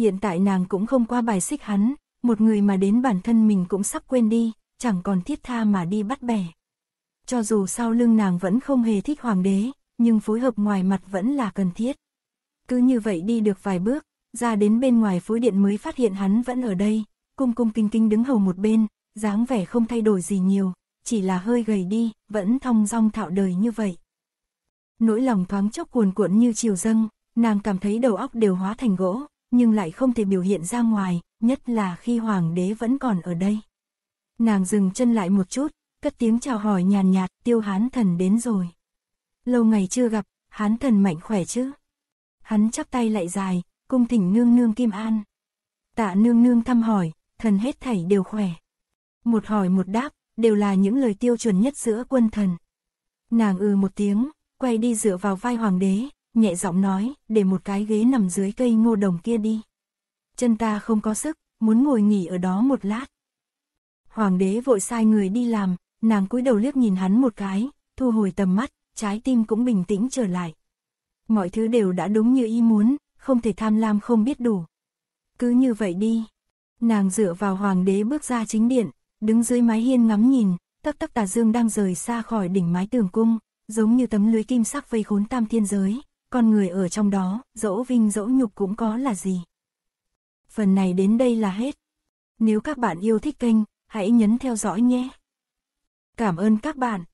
S1: hiện tại nàng cũng không qua bài xích hắn, một người mà đến bản thân mình cũng sắp quên đi, chẳng còn thiết tha mà đi bắt bẻ. Cho dù sau lưng nàng vẫn không hề thích hoàng đế, nhưng phối hợp ngoài mặt vẫn là cần thiết. Cứ như vậy đi được vài bước, ra đến bên ngoài phối điện mới phát hiện hắn vẫn ở đây, cung cung kinh kinh đứng hầu một bên, dáng vẻ không thay đổi gì nhiều, chỉ là hơi gầy đi, vẫn thong dong thạo đời như vậy. Nỗi lòng thoáng chốc cuồn cuộn như chiều dâng, nàng cảm thấy đầu óc đều hóa thành gỗ, nhưng lại không thể biểu hiện ra ngoài, nhất là khi hoàng đế vẫn còn ở đây. Nàng dừng chân lại một chút, cất tiếng chào hỏi nhàn nhạt, tiêu hán thần đến rồi. Lâu ngày chưa gặp, hán thần mạnh khỏe chứ? Hắn chắp tay lại dài, cung thỉnh nương nương Kim An. Tạ nương nương thăm hỏi, thần hết thảy đều khỏe. Một hỏi một đáp, đều là những lời tiêu chuẩn nhất giữa quân thần. Nàng ừ một tiếng, quay đi dựa vào vai hoàng đế, nhẹ giọng nói, để một cái ghế nằm dưới cây ngô đồng kia đi. Chân ta không có sức, muốn ngồi nghỉ ở đó một lát. Hoàng đế vội sai người đi làm, nàng cúi đầu liếc nhìn hắn một cái, thu hồi tầm mắt, trái tim cũng bình tĩnh trở lại. Mọi thứ đều đã đúng như ý muốn, không thể tham lam không biết đủ. Cứ như vậy đi. Nàng dựa vào hoàng đế bước ra chính điện, đứng dưới mái hiên ngắm nhìn, tắc tắc tà dương đang rời xa khỏi đỉnh mái tường cung, giống như tấm lưới kim sắc vây khốn tam thiên giới, con người ở trong đó, dỗ vinh dỗ nhục cũng có là gì. Phần này đến đây là hết. Nếu các bạn yêu thích kênh, hãy nhấn theo dõi nhé. Cảm ơn các bạn.